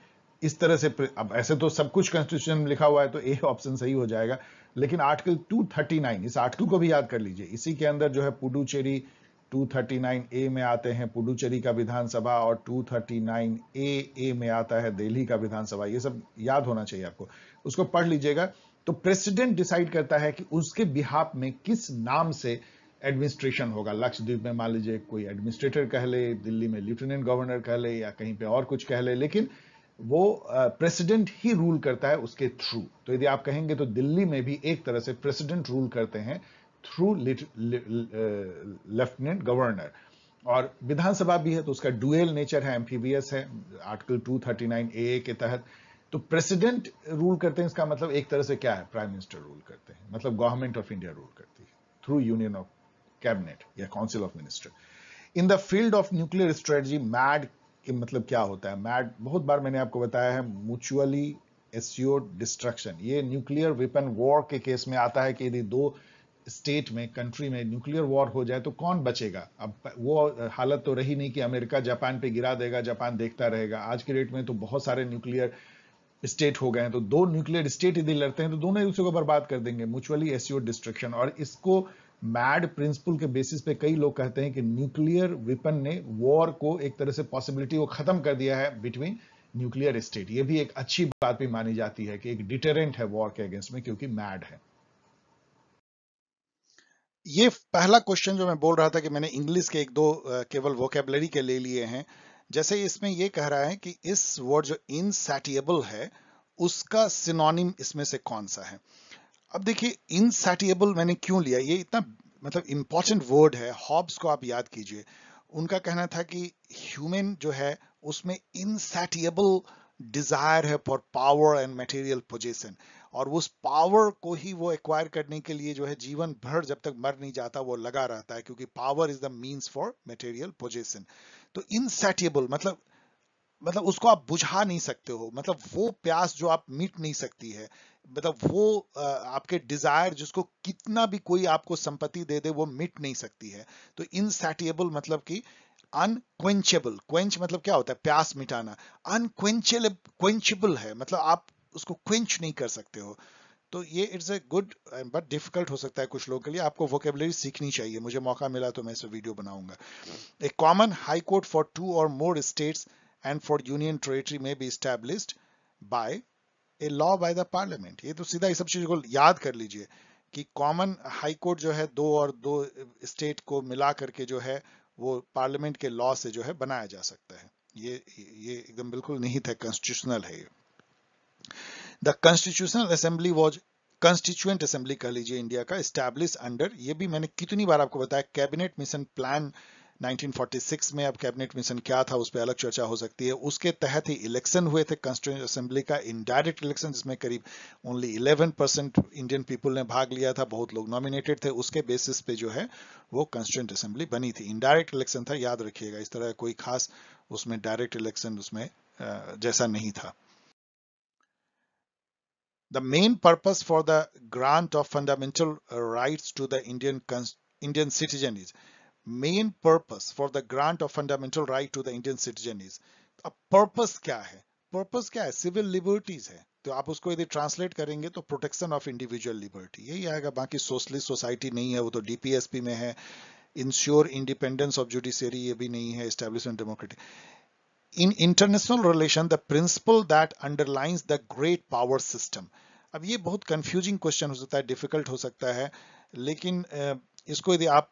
इस तरह से अब ऐसे तो सब कुछ कॉन्स्टिट्यूशन में लिखा हुआ है तो ए ऑप्शन सही हो जाएगा लेकिन आर्टिकल 239 इस आर्टिकल को भी याद कर लीजिए इसी के अंदर जो है पुडुचेरी 239 ए में आते हैं पुडुचेरी का विधानसभा और 239 ए ए में आता है दिल्ली का विधानसभा ये सब याद होना चाहिए आपको उसको पढ़ लीजिएगा तो प्रेसिडेंट डिसाइड करता है कि उसके बिहाफ में किस नाम से एडमिनिस्ट्रेशन होगा लक्षद्वीप में मान लीजिए कोई एडमिनिस्ट्रेटर कह ले दिल्ली में लेफ्टिनेंट गवर्नर कह ले या कहीं पे और कुछ कह ले लेकिन वो प्रेसिडेंट ही रूल करता है उसके थ्रू तो यदि आप कहेंगे तो दिल्ली में भी एक तरह से प्रेसिडेंट रूल करते हैं थ्रू लेफ्टिनेंट गवर्नर और विधानसभा भी है तो उसका डुएल नेचर है एम्फीबियस है आर्टिकल 239 ए के तहत तो प्रेसिडेंट रूल करते हैं इसका मतलब एक तरह से क्या है प्राइम मिनिस्टर रूल करते हैं मतलब गवर्नमेंट ऑफ इंडिया रूल करती है थ्रू यूनियन ऑफ कैबिनेट या council of minister in the field of nuclear strategy MAD के मतलब क्या होता है मैड बहुत बार मैंने आपको बताया है म्यूचुअली एस्योर डिस्ट्रक्शन ये न्यूक्लियर वेपन वॉर के केस में आता है कि यदि दो स्टेट में कंट्री में न्यूक्लियर वॉर हो जाए तो कौन बचेगा अब वो हालत तो रही नहीं कि अमेरिका जापान पे गिरा देगा जापान देखता रहेगा आज के डेट में तो बहुत सारे न्यूक्लियर स्टेट हो गए हैं तो दो न्यूक्लियर स्टेट यदि लड़ते हैं तो दोनों एक दूसरे को बर्बाद कर देंगे म्यूचुअली एसियो डिस्ट्रक्शन और इसको मैड प्रिंसिपल के बेसिस पे कई लोग कहते हैं कि न्यूक्लियर वेपन ने वॉर को एक तरह से पॉसिबिलिटी को खत्म कर दिया है बिटवीन न्यूक्लियर स्टेट ये भी एक अच्छी बात भी मानी जाती है कि एक डिटेरेंट है वॉर के अगेंस्ट में क्योंकि मैड है ये पहला क्वेश्चन जो मैं बोल रहा था कि मैंने इंग्लिश के एक दो केवल वोकेबलरी के ले लिए हैं जैसे इसमें ये कह रहा है कि इस वर्ड जो इनसेटिएबल है उसका सिनोनिम इसमें से कौन सा है अब देखिए इनसेटिएबल मैंने क्यों लिया ये इतना मतलब इंपॉर्टेंट वर्ड है हॉब्स को आप याद कीजिए उनका कहना था कि ह्यूमन जो है उसमें इनसेटिएबल डिजायर है for power and material position और उस पावर को ही वो एक्वायर करने के लिए जो है जीवन भर जब तक मर नहीं जाता वो लगा रहता है क्योंकि power is the means for material position तो इनसेटिएबल मतलब मतलब उसको आप बुझा नहीं सकते हो मतलब वो प्यास जो आप मिट नहीं सकती है मतलब वो आपके डिजायर जिसको कितना भी कोई आपको संपत्ति दे दे वो मिट नहीं सकती है तो इनसेटिएबल मतलब कि अनक्वेंचेबल क्वेंच मतलब क्या होता है प्यास मिटाना अनक्वेंचेबल है मतलब आप उसको क्विंच नहीं कर सकते हो तो ये it's a good but difficult हो सकता है कुछ लोगों के लिए आपको वोकेबलरी सीखनी चाहिए मुझे मौका मिला तो मैं इसे वीडियो बनाऊंगा a common high court for two or more states and for union territory में be established by a law by the parliament ये तो सीधा इस सब चीज को याद कर लीजिए कि कॉमन हाई कोर्ट जो है दो और दो स्टेट को मिला करके जो है वो पार्लियामेंट के लॉ से जो है बनाया जा सकता है ये ये एकदम बिल्कुल नहीं था कॉन्स्टिट्यूशनल है ये the constitutional assembly was constituent assembly कह लीजिए इंडिया का स्टैब्लिश अंडर ये भी मैंने कितनी बार आपको बताया कैबिनेट मिशन प्लान 1946 में अब कैबिनेट मिशन क्या था उस पर अलग चर्चा हो सकती है उसके तहत ही इलेक्शन हुए थे कॉन्स्टिट्यूंट असेंबली का इनडायरेक्ट इलेक्शन जिसमें करीब ओनली 11 परसेंट इंडियन पीपल ने भाग लिया था बहुत लोग नॉमिनेटेड थे उसके बेसिस पे जो है वो कॉन्स्टिट्यूंट असेंबली बनी थी इनडायरेक्ट इलेक्शन था याद रखिएगा इस तरह कोई खास उसमें डायरेक्ट इलेक्शन उसमें जैसा नहीं था The main purpose for the grant of fundamental rights to the Indian, Indian citizen is main purpose for the grant of fundamental right to the Indian citizen is a purpose kya hai purpose kya hai civil liberties hai तो आप उसको यदि translate करेंगे तो protection of individual liberty यही आएगा बाकी socialist society नहीं है वो तो डीपीएसपी में है इंश्योर इंडिपेंडेंस ऑफ जुडिशियरी ये भी नहीं है establishment democratic in international relation the principle that underlines the great power system अब ये बहुत कंफ्यूजिंग क्वेश्चन हो सकता है डिफिकल्ट हो सकता है लेकिन इसको यदि आप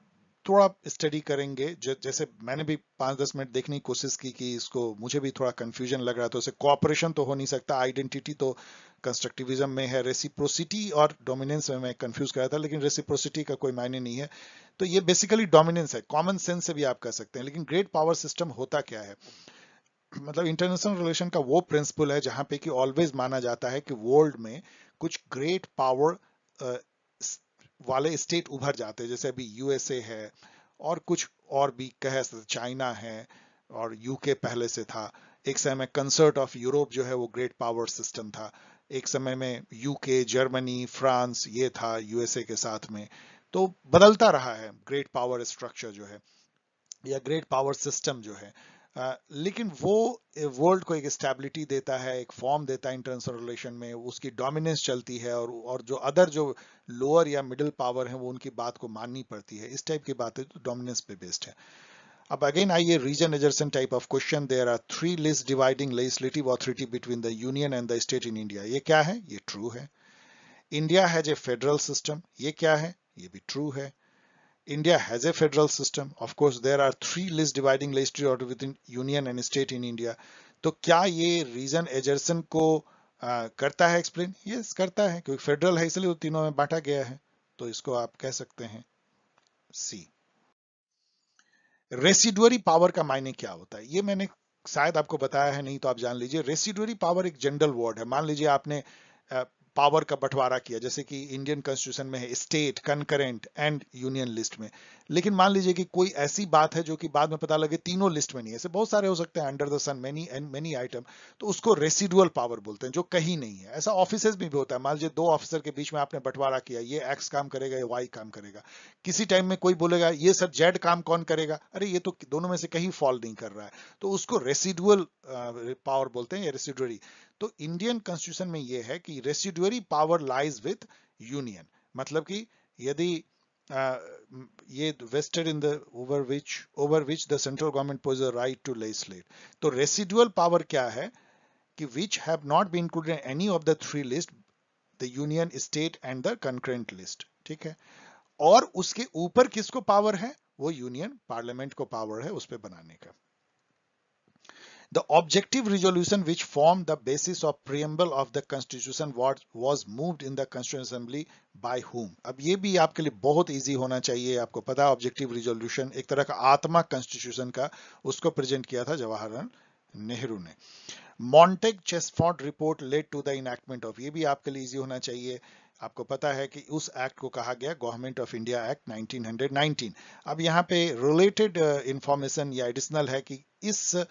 थोड़ा स्टडी करेंगे जैसे मैंने भी पांच दस मिनट देखने की कोशिश की कि इसको मुझे भी थोड़ा कंफ्यूजन लग रहा था तो उसे कोऑपरेशन तो हो नहीं सकता आइडेंटिटी तो कंस्ट्रक्टिविज्म में है रेसिप्रोसिटी और डोमिनेंस में मैं कंफ्यूज रहा था लेकिन रेसिप्रोसिटी का कोई मायने नहीं है तो ये बेसिकली डोमिनेंस है कॉमन सेंस से भी आप कह सकते हैं लेकिन ग्रेट पावर सिस्टम होता क्या है मतलब इंटरनेशनल रिलेशन का वो प्रिंसिपल है जहां पे कि ऑलवेज माना जाता है कि वर्ल्ड में कुछ ग्रेट पावर वाले स्टेट उभर जाते हैं जैसे अभी यूएसए है और कुछ और भी कह चाइना है और यूके पहले से था एक समय में कंसर्ट ऑफ यूरोप जो है वो ग्रेट पावर सिस्टम था एक समय में यूके जर्मनी फ्रांस ये था यूएसए के साथ में तो बदलता रहा है ग्रेट पावर स्ट्रक्चर जो है या ग्रेट पावर सिस्टम जो है लेकिन वो वर्ल्ड को एक स्टेबिलिटी देता है एक फॉर्म देता है इंटरनेशनल रिलेशन में उसकी डोमिनेंस चलती है और और जो अदर जो लोअर या मिडिल पावर है वो उनकी बात को माननी पड़ती है इस टाइप की बातें तो डोमिनेंस पे बेस्ड है अब अगेन आइए reason assertion type of question there are three list dividing legislative authority between the union and the state in India ये क्या है ये ट्रू है India has a federal system ये क्या है ये भी ट्रू है India has a federal system. Of course, there are three list dividing legislative order within union and state in India. तो क्या ये reason एजर्सन को आ, करता है explain? yes, करता है क्योंकि federal है इसलिए वो तीनों में बांटा गया है तो इसको आप कह सकते हैं C. रेसिडुअरी पावर का मायने क्या होता है ये मैंने शायद आपको बताया है नहीं तो आप जान लीजिए रेसिडुअरी पावर एक जनरल वर्ड है मान लीजिए आपने पावर का बंटवारा किया जैसे कि इंडियन कॉन्स्टिट्यूशन में है state concurrent and union list में लेकिन मान लीजिए कि कोई ऐसी बात है जो कि बाद में पता लगे तीनों लिस्ट में नहीं ऐसे बहुत सारे हो सकते हैं under the sun many and many item तो उसको रेसिडुअल पावर बोलते हैं जो कहीं नहीं है ऐसा ऑफिस में भी होता है मान लीजिए दो ऑफिसर के बीच में आपने बंटवारा किया ये एक्स काम करेगा ये वाई काम करेगा किसी टाइम में कोई बोलेगा ये सर जेड काम कौन करेगा अरे ये तो दोनों में से कहीं फॉल नहीं कर रहा है तो उसको रेसिडुअल पावर बोलते हैं या रेसिडुअरी तो इंडियन कॉन्स्टिट्यूशन में यह है कि residuary power lies with union मतलब कि यदि uh, ये vested in the over which over which the central government pose right to legislate तो रेसिडुअल पावर क्या है कि which have not been included any of the three list the union state and the concurrent list ठीक है और उसके ऊपर किसको पावर है वो यूनियन पार्लियामेंट को पावर है उस पर बनाने का The objective resolution which formed the basis of preamble of the constitution was moved in the constituent assembly by whom? अब ये भी आपके लिए बहुत इजी होना चाहिए आपको पता ऑब्जेक्टिव रिजोल्यूशन एक तरह का आत्मा कॉन्स्टिट्यूशन का उसको प्रेजेंट किया था जवाहरलाल नेहरू ने Montagu chesford report led to the enactment of ये भी आपके लिए easy होना चाहिए आपको पता है कि उस एक्ट को कहा गया गवर्नमेंट ऑफ इंडिया एक्ट 1919 अब यहाँ पे रिलेटेड इंफॉर्मेशन uh, या एडिशनल है कि इस uh,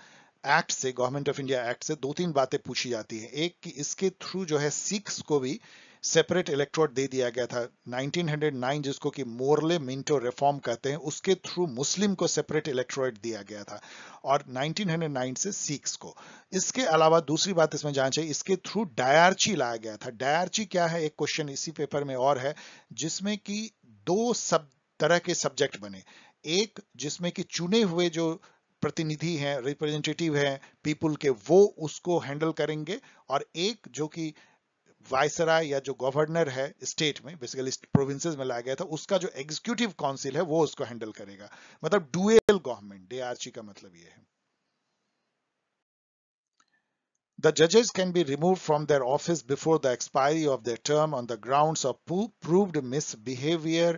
एक्ट से गवर्नमेंट ऑफ इंडिया एक्ट से दो तीन बातें पूछी जाती हैं एक कि इसके थ्रू जो है सिक्स को भी सेपरेट इलेक्ट्रोड दे दिया गया था 1909 जिसको कि मोरले मिंटो रिफॉर्म कहते हैं उसके थ्रू मुस्लिम को सेपरेट इलेक्ट्रोड दिया गया था और 1909 से सिक्स को इसके अलावा दूसरी बात इसमें जाना चाहिए इसके थ्रू डायर्ची लाया गया था डायर्ची क्या है एक क्वेश्चन इसी पेपर में और है जिसमें कि दो सब तरह के सब्जेक्ट बने एक जिसमें कि चुने हुए जो प्रतिनिधि हैं रिप्रेजेंटेटिव हैं पीपुल के वो उसको हैंडल करेंगे और एक जो कि वायसराय या जो गवर्नर है स्टेट में बेसिकली प्रोविंसेस में लाया गया था उसका जो एग्जीक्यूटिव काउंसिल है वो उसको हैंडल करेगा मतलब डुएल गवर्नमेंट डे का मतलब ये है The judges can be removed from their office before the expiry of their term on the grounds of proved misbehavior,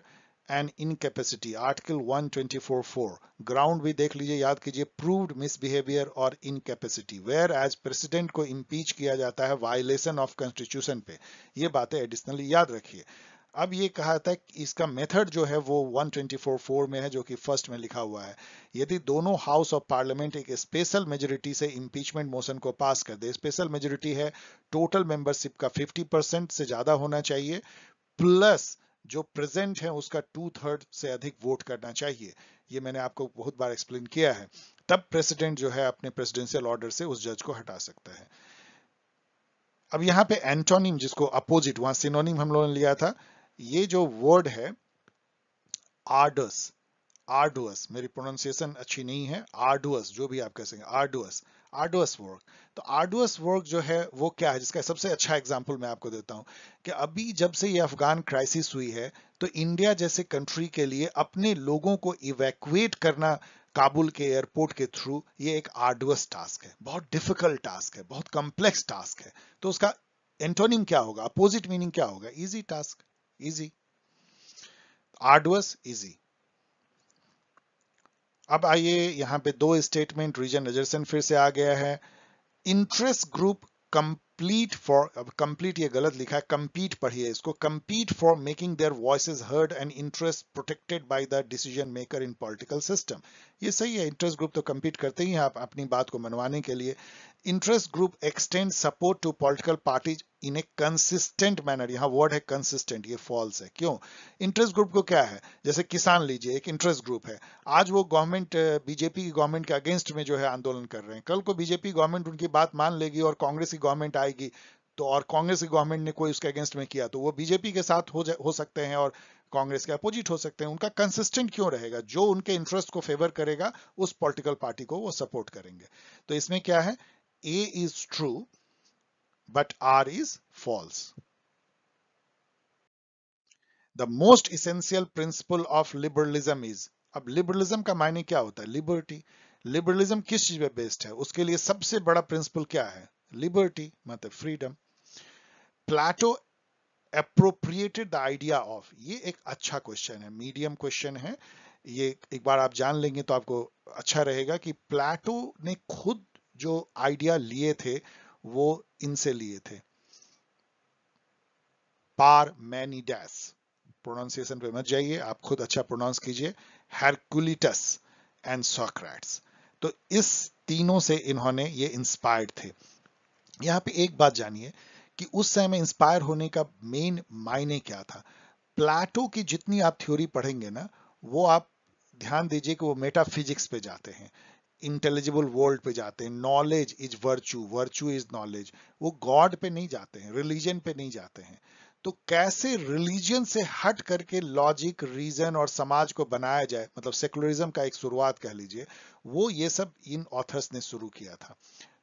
and incapacity article 124.4 ground भी देख लीजिए याद कीजिए प्रूव्ड मिसबिहेवियर और इनकेपेसिटी वेयर एज प्रेसिडेंट को इम्पीच किया जाता है वायलेशन ऑफ कॉन्स्टिट्यूशन पे ये बातें एडिशनली याद रखिए अब ये कहा था कि इसका मेथड जो है वो 124.4 में है जो कि फर्स्ट में लिखा हुआ है यदि दोनों हाउस ऑफ पार्लियामेंट एक स्पेशल मेजोरिटी से इम्पीचमेंट मोशन को पास कर दे स्पेशल मेजोरिटी है टोटल मेंबरशिप का 50 परसेंट से ज्यादा होना चाहिए प्लस जो प्रेजेंट है उसका टू थर्ड से अधिक वोट करना चाहिए ये मैंने आपको बहुत बार एक्सप्लेन किया है तब प्रेसिडेंट जो है अपने प्रेसिडेंशियल ऑर्डर से उस जज को हटा सकता है अब यहाँ पे एंटोनिम जिसको अपोजिट वहां सिनोनिम हम लोगों ने लिया था ये जो वर्ड है आर्डस आर्डुअस मेरी प्रोनाउंसिएशन अच्छी नहीं है आर्डुअस जो भी आप कह सकेंगे आर्डुअस आर्डुअस वर्क तो आर्डुअस वर्क जो है वो क्या है जिसका सबसे अच्छा एग्जाम्पल मैं आपको देता हूँ कि अभी जब से ये अफगान क्राइसिस हुई है तो इंडिया जैसे कंट्री के लिए अपने लोगों को इवैक्यूएट करना काबुल के एयरपोर्ट के थ्रू ये एक आर्डुअस टास्क है बहुत डिफिकल्ट टास्क है बहुत कॉम्प्लेक्स टास्क है तो उसका एंटोनिम क्या होगा अपोजिट मीनिंग क्या होगा easy task easy arduous easy अब आइए यहाँ पे दो स्टेटमेंट रीजन रिजर्सन फिर से आ गया है interest group complete for complete ये गलत लिखा है कंपीट पढ़िए इसको compete for making their voice heard and interest protected by the decision maker in political system ये सही है इंटरेस्ट ग्रुप तो कंपीट करते ही आप अपनी बात को मनवाने के लिए interest group extend support to political parties in a consistent manner यहाँ वर्ड है कंसिस्टेंट ये फॉल्स है क्यों इंटरेस्ट ग्रुप को क्या है जैसे किसान लीजिए एक इंटरेस्ट ग्रुप है आज वो गवर्नमेंट बीजेपी की गवर्नमेंट के अगेंस्ट में जो है आंदोलन कर रहे हैं कल को बीजेपी गवर्नमेंट उनकी बात मान लेगी और कांग्रेस की गवर्नमेंट आएगी तो और कांग्रेस की गवर्नमेंट ने कोई उसके अगेंस्ट में किया तो वो बीजेपी के साथ हो हो सकते हैं और कांग्रेस के अपोजिट हो सकते हैं उनका कंसिस्टेंट क्यों रहेगा जो उनके इंटरेस्ट को फेवर करेगा उस पॉलिटिकल पार्टी को वो सपोर्ट करेंगे तो इसमें क्या है A is true but R is false. The most essential principle of liberalism is अब liberalism का मायने क्या होता है liberty liberalism किस चीज पे based है उसके लिए सबसे बड़ा principle क्या है liberty मतलब freedom Plato appropriated the idea of ये एक अच्छा question है medium question है ये एक बार आप जान लेंगे तो आपको अच्छा रहेगा कि प्लाटो ने खुद जो आइडिया लिए थे वो इनसे लिए थे पार मैनिडस प्रोनाउंसिएशन पे मत जाइए आप खुद अच्छा प्रोनाउंस कीजिए हरकुलिटस एंड सोक्रेट्स तो इस तीनों से इन्होंने ये इंस्पायर्ड थे यहां पे एक बात जानिए कि उस समय इंस्पायर होने का मेन मायने क्या था प्लाटो की जितनी आप थ्योरी पढ़ेंगे ना वो आप ध्यान दीजिए कि वो मेटाफिजिक्स पे जाते हैं इंटेलिजिबल वर्ल्ड पे जाते हैं knowledge is virtue virtue is knowledge वो गॉड पे नहीं जाते हैं रिलीजन पे नहीं जाते हैं तो कैसे रिलीजन से हट करके लॉजिक रीजन और समाज को बनाया जाए मतलब सेकुलरिज्म का एक शुरुआत कह लीजिए वो ये सब इन ऑथर्स ने शुरू किया था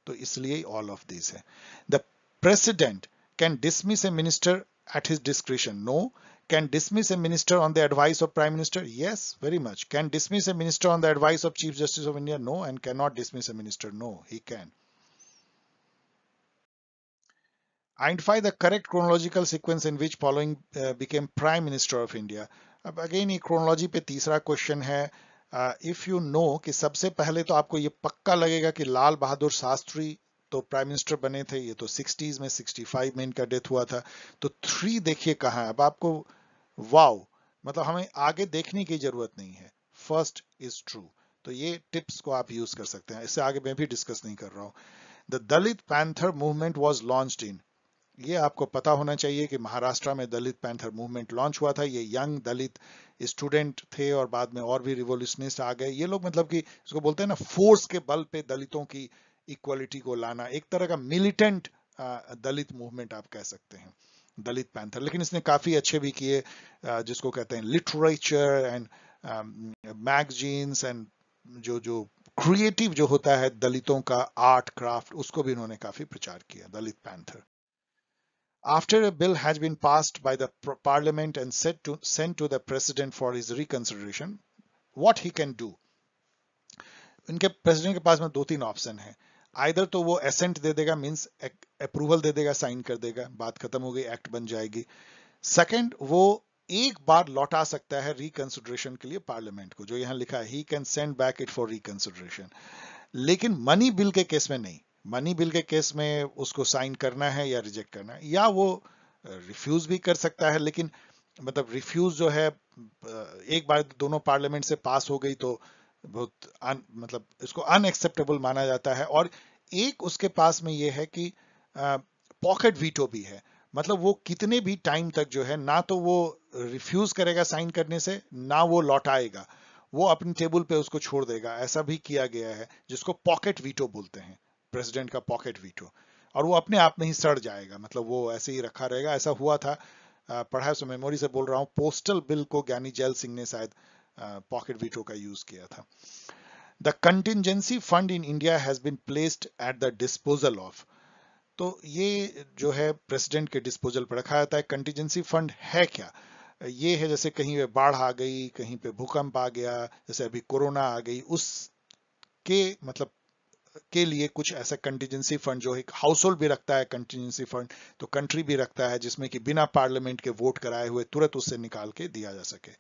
तो इसलिए ऑल ऑफ दिस है the president can dismiss a minister at his description no Can dismiss a minister on the advice of prime minister? Yes, very much. Can dismiss a minister on the advice of chief justice of India? No. And cannot dismiss a minister? No, he can. Identify the correct chronological sequence in which following uh, became prime minister of India. ab again ye chronology pe teesra question hai uh, if you know ki sabse pehle to aapko ye pakka lagega ki lal bahadur shastri तो prime minister बने थे ये तो 60s में 65 में इनका death हुआ था तो थ्री देखिए कहाँ है अब आपको वाओ मतलब हमें आगे देखने की जरूरत नहीं है फर्स्ट इज ट्रू तो ये टिप्स को आप यूज कर सकते हैं इससे आगे मैं भी डिस्कस नहीं कर रहा हूं the Dalit panther movement was launch in ये आपको पता होना चाहिए कि महाराष्ट्र में दलित पैंथर मूवमेंट लॉन्च हुआ था ये यंग दलित स्टूडेंट थे और बाद में और भी रिवोल्यूशनिस्ट आ गए ये लोग मतलब कि इसको बोलते हैं ना फोर्स के बल पे दलितों की इक्वालिटी को लाना एक तरह का मिलिटेंट दलित मूवमेंट आप कह सकते हैं दलित पैंथर लेकिन इसने काफ़ी अच्छे भी किए जिसको कहते हैं लिटरेचर एंड मैगजीन्स एंड जो जो क्रिएटिव जो होता है दलितों का आर्ट क्राफ्ट उसको भी उन्होंने काफ़ी प्रचार किया Dalit panther After a bill has been passed by the parliament and sent to, sent to the president for his reconsideration, what he can do? इनके प्रेसिडेंट के पास में दो तीन ऑप्शन हैं। आइधर तो वो एसेंट दे देगा मीन्स अप्रूवल दे देगा साइन कर देगा बात खत्म हो गई एक्ट बन जाएगी सेकेंड वो एक बार लौटा सकता है रिकंसिडरेशन के लिए पार्लियामेंट को जो यहां लिखा है he can send back it for reconsideration लेकिन मनी बिल के केस में नहीं मनी बिल के केस में उसको साइन करना है या रिजेक्ट करना है या वो रिफ्यूज भी कर सकता है लेकिन मतलब रिफ्यूज जो है एक बार दोनों पार्लियामेंट से पास हो गई तो बहुत मतलब इसको अनएक्सेप्टेबल माना जाता है और एक उसके पास में ये है कि पॉकेट वीटो भी है मतलब वो कितने भी टाइम तक जो है ना तो वो रिफ्यूज करेगा साइन करने से ना वो लौटाएगा वो अपनी टेबल पे उसको छोड़ देगा ऐसा भी किया गया है जिसको पॉकेट वीटो बोलते हैं प्रेसिडेंट का पॉकेट वीटो और वो अपने आप में ही सड़ जाएगा मतलब वो ऐसे ही रखा रहेगा ऐसा हुआ था पढ़ा है मेमोरी से बोल रहा हूँ पोस्टल बिल को ज्ञानी जैल सिंह ने शायद पॉकेट वीटो का यूज किया था the contingency fund in India has been placed at the disposal of तो ये जो है प्रेसिडेंट के डिस्पोजल पर रखा जाता है कंटिजेंसी फंड है क्या ये है जैसे कहीं पे बाढ़ आ गई कहीं पे भूकंप आ गया जैसे अभी कोरोना आ गई उस के मतलब के लिए कुछ ऐसा कंटिजेंसी फंड जो एक हाउस होल्ड भी रखता है कंटिजेंसी फंड तो कंट्री भी रखता है जिसमें कि बिना पार्लियामेंट के वोट कराए हुए तुरंत उससे निकाल के दिया जा सके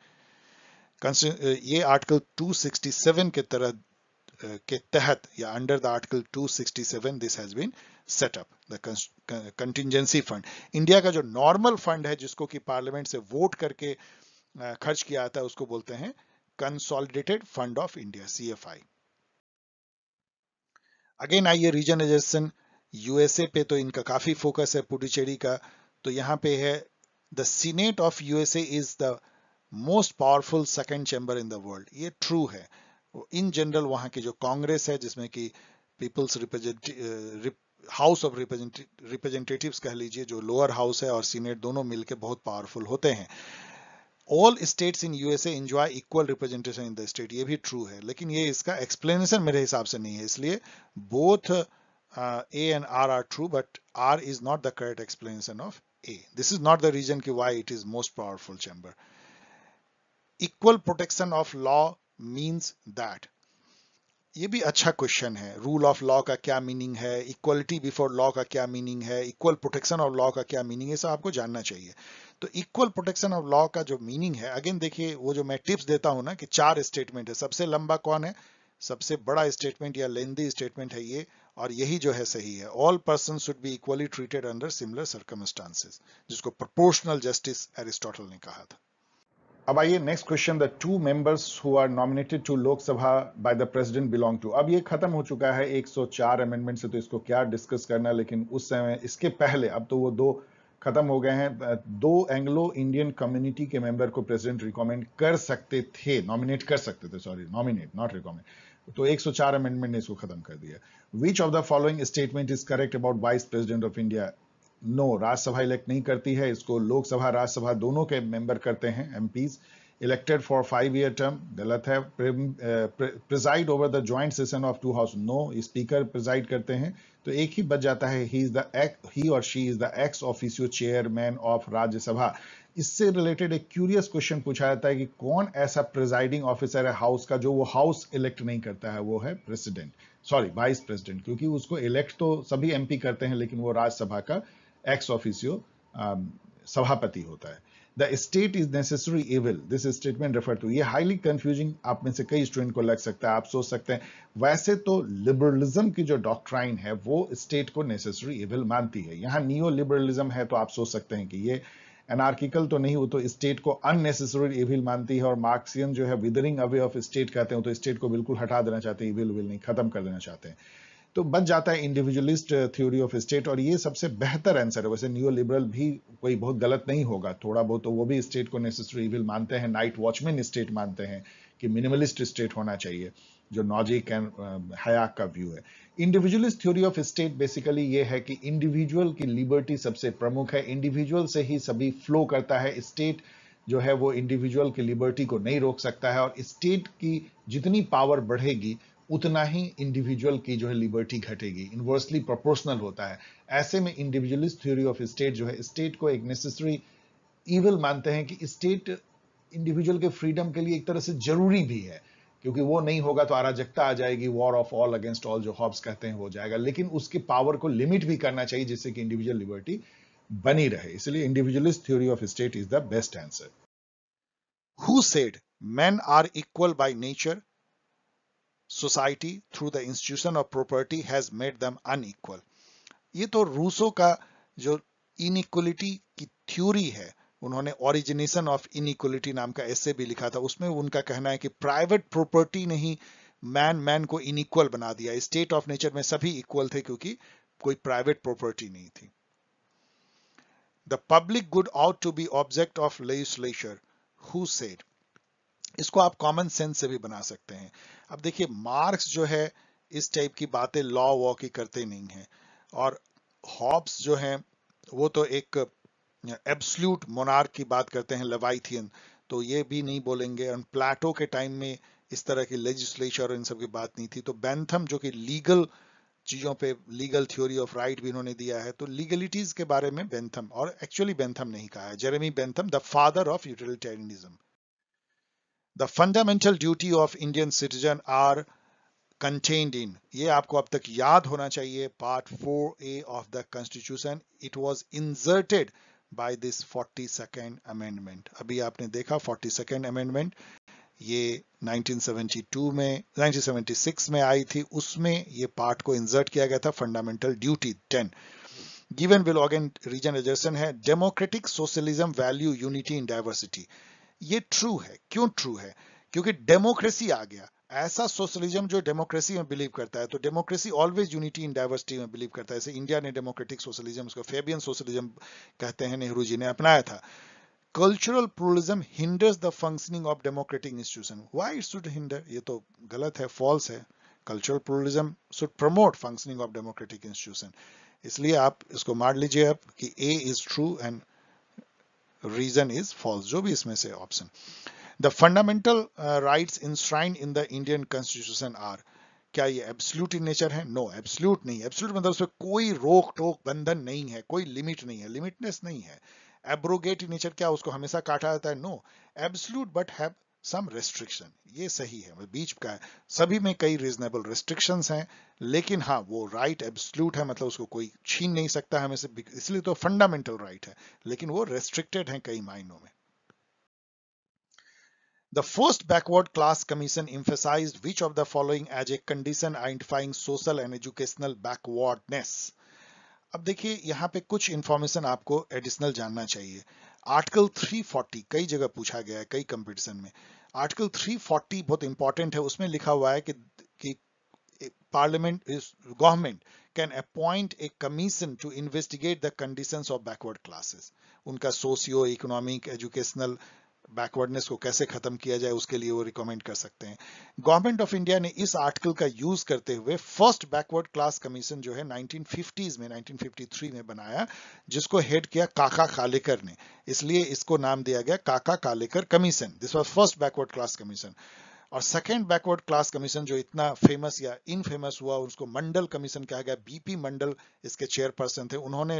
Uh, ये आर्टिकल 267 के तरह uh, के तहत या under the article 267 this has been set up the contingency fund India का जो नॉर्मल फंड है जिसको कि पार्लियामेंट से वोट करके uh, खर्च किया जाता है उसको बोलते हैं consolidated fund of India CFI again आइए रीजनाइजेशन यूएसए पे तो इनका काफी फोकस है पुडुचेरी का तो यहां पे है the senate of USA is the most powerful second chamber in the world ये ट्रू है इन जनरल वहां की जो कांग्रेस है जिसमें कि पीपल्स रिप्रेजेंटे हाउस ऑफ रिप्रेजेंटेटिव कह लीजिए जो लोअर हाउस है और सीनेट दोनों मिलकर बहुत पावरफुल होते हैं all states in USA enjoy equal representation in the state ये भी ट्रू है लेकिन ये इसका एक्सप्लेनेशन मेरे हिसाब से नहीं है इसलिए both A and R are true but R is not the correct explanation of A this is not the reason की why it is most powerful chamber equal protection of law means that ये भी अच्छा question है rule of law का क्या meaning है equality before law का क्या मीनिंग है इक्वल प्रोटेक्शन ऑफ लॉ का क्या मीनिंग है सब आपको जानना चाहिए तो इक्वल प्रोटेक्शन ऑफ लॉ का जो मीनिंग है अगेन देखिए वो जो मैं टिप्स देता हूं ना कि चार स्टेटमेंट है सबसे लंबा कौन है सबसे बड़ा स्टेटमेंट या लेंदी स्टेटमेंट है ये और यही जो है सही है all person should be equally treated under similar circumstances जिसको प्रोपोर्शनल जस्टिस एरिस्टोटल ने कहा था अब आइए next question the two members who are nominated to Lok Sabha by the president belong to अब ये खत्म हो चुका है 104 अमेंडमेंट से तो इसको क्या डिस्कस करना लेकिन उस समय इसके पहले अब तो वो दो खत्म हो गए हैं दो एंग्लो इंडियन कम्युनिटी के मेंबर को प्रेसिडेंट रिकमेंड कर सकते थे नॉमिनेट कर सकते थे सॉरी नॉमिनेट नॉट रिकमेंड तो 104 अमेंडमेंट ने इसको खत्म कर दिया which of the following statement is correct about vice president of India no Rajya Sabha elect नहीं करती है इसको लोकसभा राज्यसभा दोनों के मेंबर करते हैं MPs elected for five year term गलत है preside over the joint session of two house no speaker preside करते हैं तो एक ही बच जाता है he is the he or she is the ex officio chairman of Rajya Sabha इससे रिलेटेड एक क्यूरियस क्वेश्चन पूछा जाता है कि कौन ऐसा प्रिजाइडिंग ऑफिसर है हाउस का जो वो हाउस इलेक्ट नहीं करता है वो है प्रेसिडेंट सॉरी वाइस प्रेसिडेंट क्योंकि उसको इलेक्ट तो सभी एमपी करते हैं लेकिन वो राज्यसभा का एक्स ऑफिसियो um, सभापति होता है the state is necessary evil this statement refer to ये हाईली कंफ्यूजिंग आप में से कई स्टूडेंट को लग सकता है आप सोच सकते हैं वैसे तो लिबरलिज्म की जो डॉक्ट्राइन है वो स्टेट को नेसेसरी इविल मानती है यहां नियो लिबरलिज्म है तो आप सोच सकते हैं कि ये एनार्किकल तो नहीं हो तो स्टेट को अननेसेसरी एविल मानती है और मार्क्सियन जो है विदरिंग अवे ऑफ स्टेट कहते हैं तो स्टेट को बिल्कुल हटा देना चाहते हैं इविल विल नहीं खत्म कर देना चाहते हैं तो बच जाता है इंडिविजुअलिस्ट थ्योरी ऑफ स्टेट और ये सबसे बेहतर आंसर है वैसे न्यू लिबरल भी कोई बहुत गलत नहीं होगा थोड़ा बहुत तो वो भी स्टेट को नेसेसरी इविल मानते हैं नाइट वॉचमैन स्टेट मानते हैं कि मिनिमलिस्ट स्टेट होना चाहिए जो नॉजिक एंड uh, हयाक का व्यू है individualist theory of state basically ये है कि इंडिविजुअल की लिबर्टी सबसे प्रमुख है इंडिविजुअल से ही सभी फ्लो करता है स्टेट जो है वो इंडिविजुअल की लिबर्टी को नहीं रोक सकता है और स्टेट की जितनी पावर बढ़ेगी उतना ही इंडिविजुअल की जो है लिबर्टी घटेगी इनवर्सली प्रोपोर्शनल होता है ऐसे में इंडिविजुअलिस्ट थ्योरी ऑफ स्टेट जो है स्टेट को एक नेसेसरी इवल मानते हैं कि स्टेट इंडिविजुअल के फ्रीडम के लिए एक तरह से जरूरी भी है क्योंकि वो नहीं होगा तो अराजकता आ जाएगी war of all against all जो हॉब्स कहते हैं हो जाएगा लेकिन उसकी पावर को लिमिट भी करना चाहिए जिससे कि इंडिविजुअल लिबर्टी बनी रहे इसलिए individualist theory of state is the best answer who said man are equal by nature society through the institution of property has made them unequal ये तो रूसो का जो इनइक्वलिटी की थ्योरी है उन्होंने ओरिजिनेशन ऑफ इनइक्वलिटी नाम का ऐसे भी लिखा था उसमें उनका कहना है कि प्राइवेट प्रॉपर्टी ने ही मैन मैन को इनइक्वल बना दिया स्टेट ऑफ नेचर में सभी इक्वल थे क्योंकि कोई प्राइवेट प्रॉपर्टी नहीं थी the public good ought to be object of legislature who said इसको आप कॉमन सेंस से भी बना सकते हैं अब देखिए मार्क्स जो है इस टाइप की बातें लॉ वॉ की करते नहीं है और हॉब्स जो है वो तो एक एब्सल्यूट मोनार की बात करते हैं लेवाइथियन तो ये भी नहीं बोलेंगे और प्लेटो के टाइम में इस तरह की लेजिस्लेचर और इन सब की बात नहीं थी तो बैंथम जो कि लीगल चीज़ों पे लीगल थ्योरी ऑफ राइट भी इन्होंने दिया है तो लीगलिटीज के बारे में बैंथम और एक्चुअली बैंथम नहीं कहा है Jeremy Bentham the father of utilitarianism the fundamental duty of Indian citizen are contained in ये आपको अब तक याद होना चाहिए part 4A of the constitution it was inserted by this 42nd amendment अभी आपने देखा फोर्टी सेकेंड अमेंडमेंट ये 1972 में 1976 में आई थी उसमें ये पार्ट को इंसर्ट किया गया था fundamental duty ten given will organ reason assertion है democratic socialism value unity in diversity ये ट्रू है क्यों ट्रू है क्योंकि डेमोक्रेसी आ गया ऐसा सोशलिज्म जो डेमोक्रेसी में बिलीव करता है तो democracy always unity in diversity में बिलीव करता है जैसे इंडिया ने डेमोक्रेटिक सोशलिज्म उसको फेबियन सोशलिज्म कहते हैं नेहरू जी ने अपनाया था cultural pluralism hinders the functioning of democratic institution why it should hinder ये तो गलत है फॉल्स है cultural pluralism should promote functioning of democratic institution इसलिए आप इसको मान लीजिए आप कि A is true and reason is false जो भी इसमें से option the fundamental right enshrined in the Indian constitution are क्या ये एब्सोल्यूट इन नेचर है नो no, एब्सोल्यूट नहीं एब्सोल्यूट मतलब उसमें कोई रोक टोक बंधन नहीं है कोई लिमिट नहीं है लिमिटनेस नहीं है एब्रोगेट इन नेचर क्या उसको हमेशा काटा जाता है no absolute but have some restriction ये सही है बीच का है सभी में कई रीजनेबल रिस्ट्रिक्शंस हैं लेकिन हाँ वो राइट right एब्सल्यूट है मतलब उसको कोई छीन नहीं सकता हमें से इसलिए तो फंडामेंटल राइट right है लेकिन वो रेस्ट्रिक्टेड है कई मायनों में The first backward class commission emphasized which of the following as a condition identifying social and educational backwardness. अब देखिए यहाँ पे कुछ information आपको additional जानना चाहिए Article 340 कई जगह पूछा गया है कई competition में आर्टिकल 340 बहुत इंपॉर्टेंट है उसमें लिखा हुआ है कि कि parliament government can appoint a commission to investigate the conditions of backward classes उनका सोशियो इकोनॉमिक एजुकेशनल बैकवर्डनेस को कैसे खत्म किया जाए उसके लिए वो रिकमेंड कर सकते हैं गवर्नमेंट ऑफ इंडिया ने इस आर्टिकल का यूज करते हुए फर्स्ट बैकवर्ड क्लास कमीशन जो है 1950s में 1953 में बनाया जिसको हेड किया काका कालेकर ने इसलिए इसको नाम दिया गया Kaka Kalelkar commission this was first backward class commission और सेकेंड बैकवर्ड क्लास कमीशन जो इतना फेमस या इनफेमस हुआ उसको मंडल कमीशन कहा गया बीपी मंडल इसके चेयरपर्सन थे उन्होंने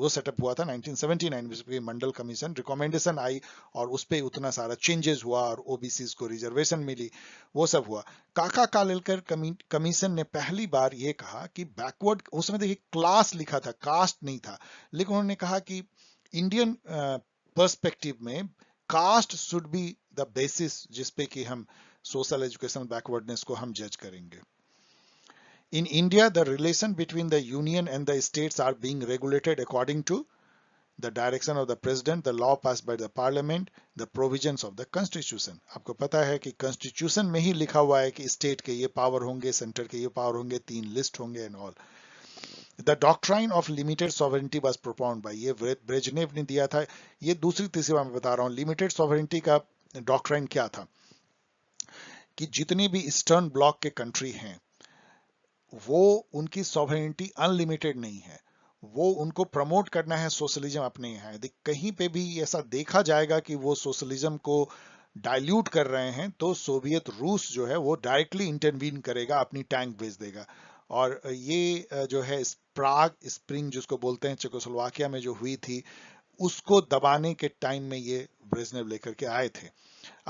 वो सेटअप हुआ था 1979 में सेवेंटी मंडल कमीशन रिकमेंडेशन आई और उस पर उतना सारा चेंजेस हुआ और ओबीसी को रिजर्वेशन मिली वो सब हुआ काका कालेलकर कमी, कमीशन ने पहली बार ये कहा कि बैकवर्ड उसमें देखिए क्लास लिखा था कास्ट नहीं था लेकिन उन्होंने कहा कि इंडियन परस्पेक्टिव में caste should be the basis जिसपे कि हम uh, सोशल एजुकेशन बैकवर्डनेस को हम जज करेंगे in India the relation between the union and the state are being regulated according to the direction of the president the law pass by the parliament the provision of the constitution आपको पता है कि constitution में ही लिखा हुआ है कि state के ये पावर होंगे सेंटर के ये पावर होंगे तीन लिस्ट होंगे and all the doctrine of limited sovereignty was propound by ये ब्रेजनेव ने दिया था ये दूसरी तीसरी बार मैं बता रहा हूँ लिमिटेड सॉवरिटी का डॉक्ट्राइन क्या था कि जितनी भी ईस्टर्न ब्लॉक के कंट्री हैं वो उनकी सॉवरिटी अनलिमिटेड नहीं है वो उनको प्रमोट करना है सोशलिज्म अपने यहाँ यदि कहीं पे भी ऐसा देखा जाएगा कि वो सोशलिज्म को डाइल्यूट कर रहे हैं तो सोवियत रूस जो है वो डायरेक्टली इंटरवीन करेगा अपनी टैंक भेज देगा और ये जो है प्राग स्प्रिंग जिसको बोलते हैं चेकोस्लोवाकिया में जो हुई थी उसको दबाने के टाइम में ये ब्रेजनेव लेकर के आए थे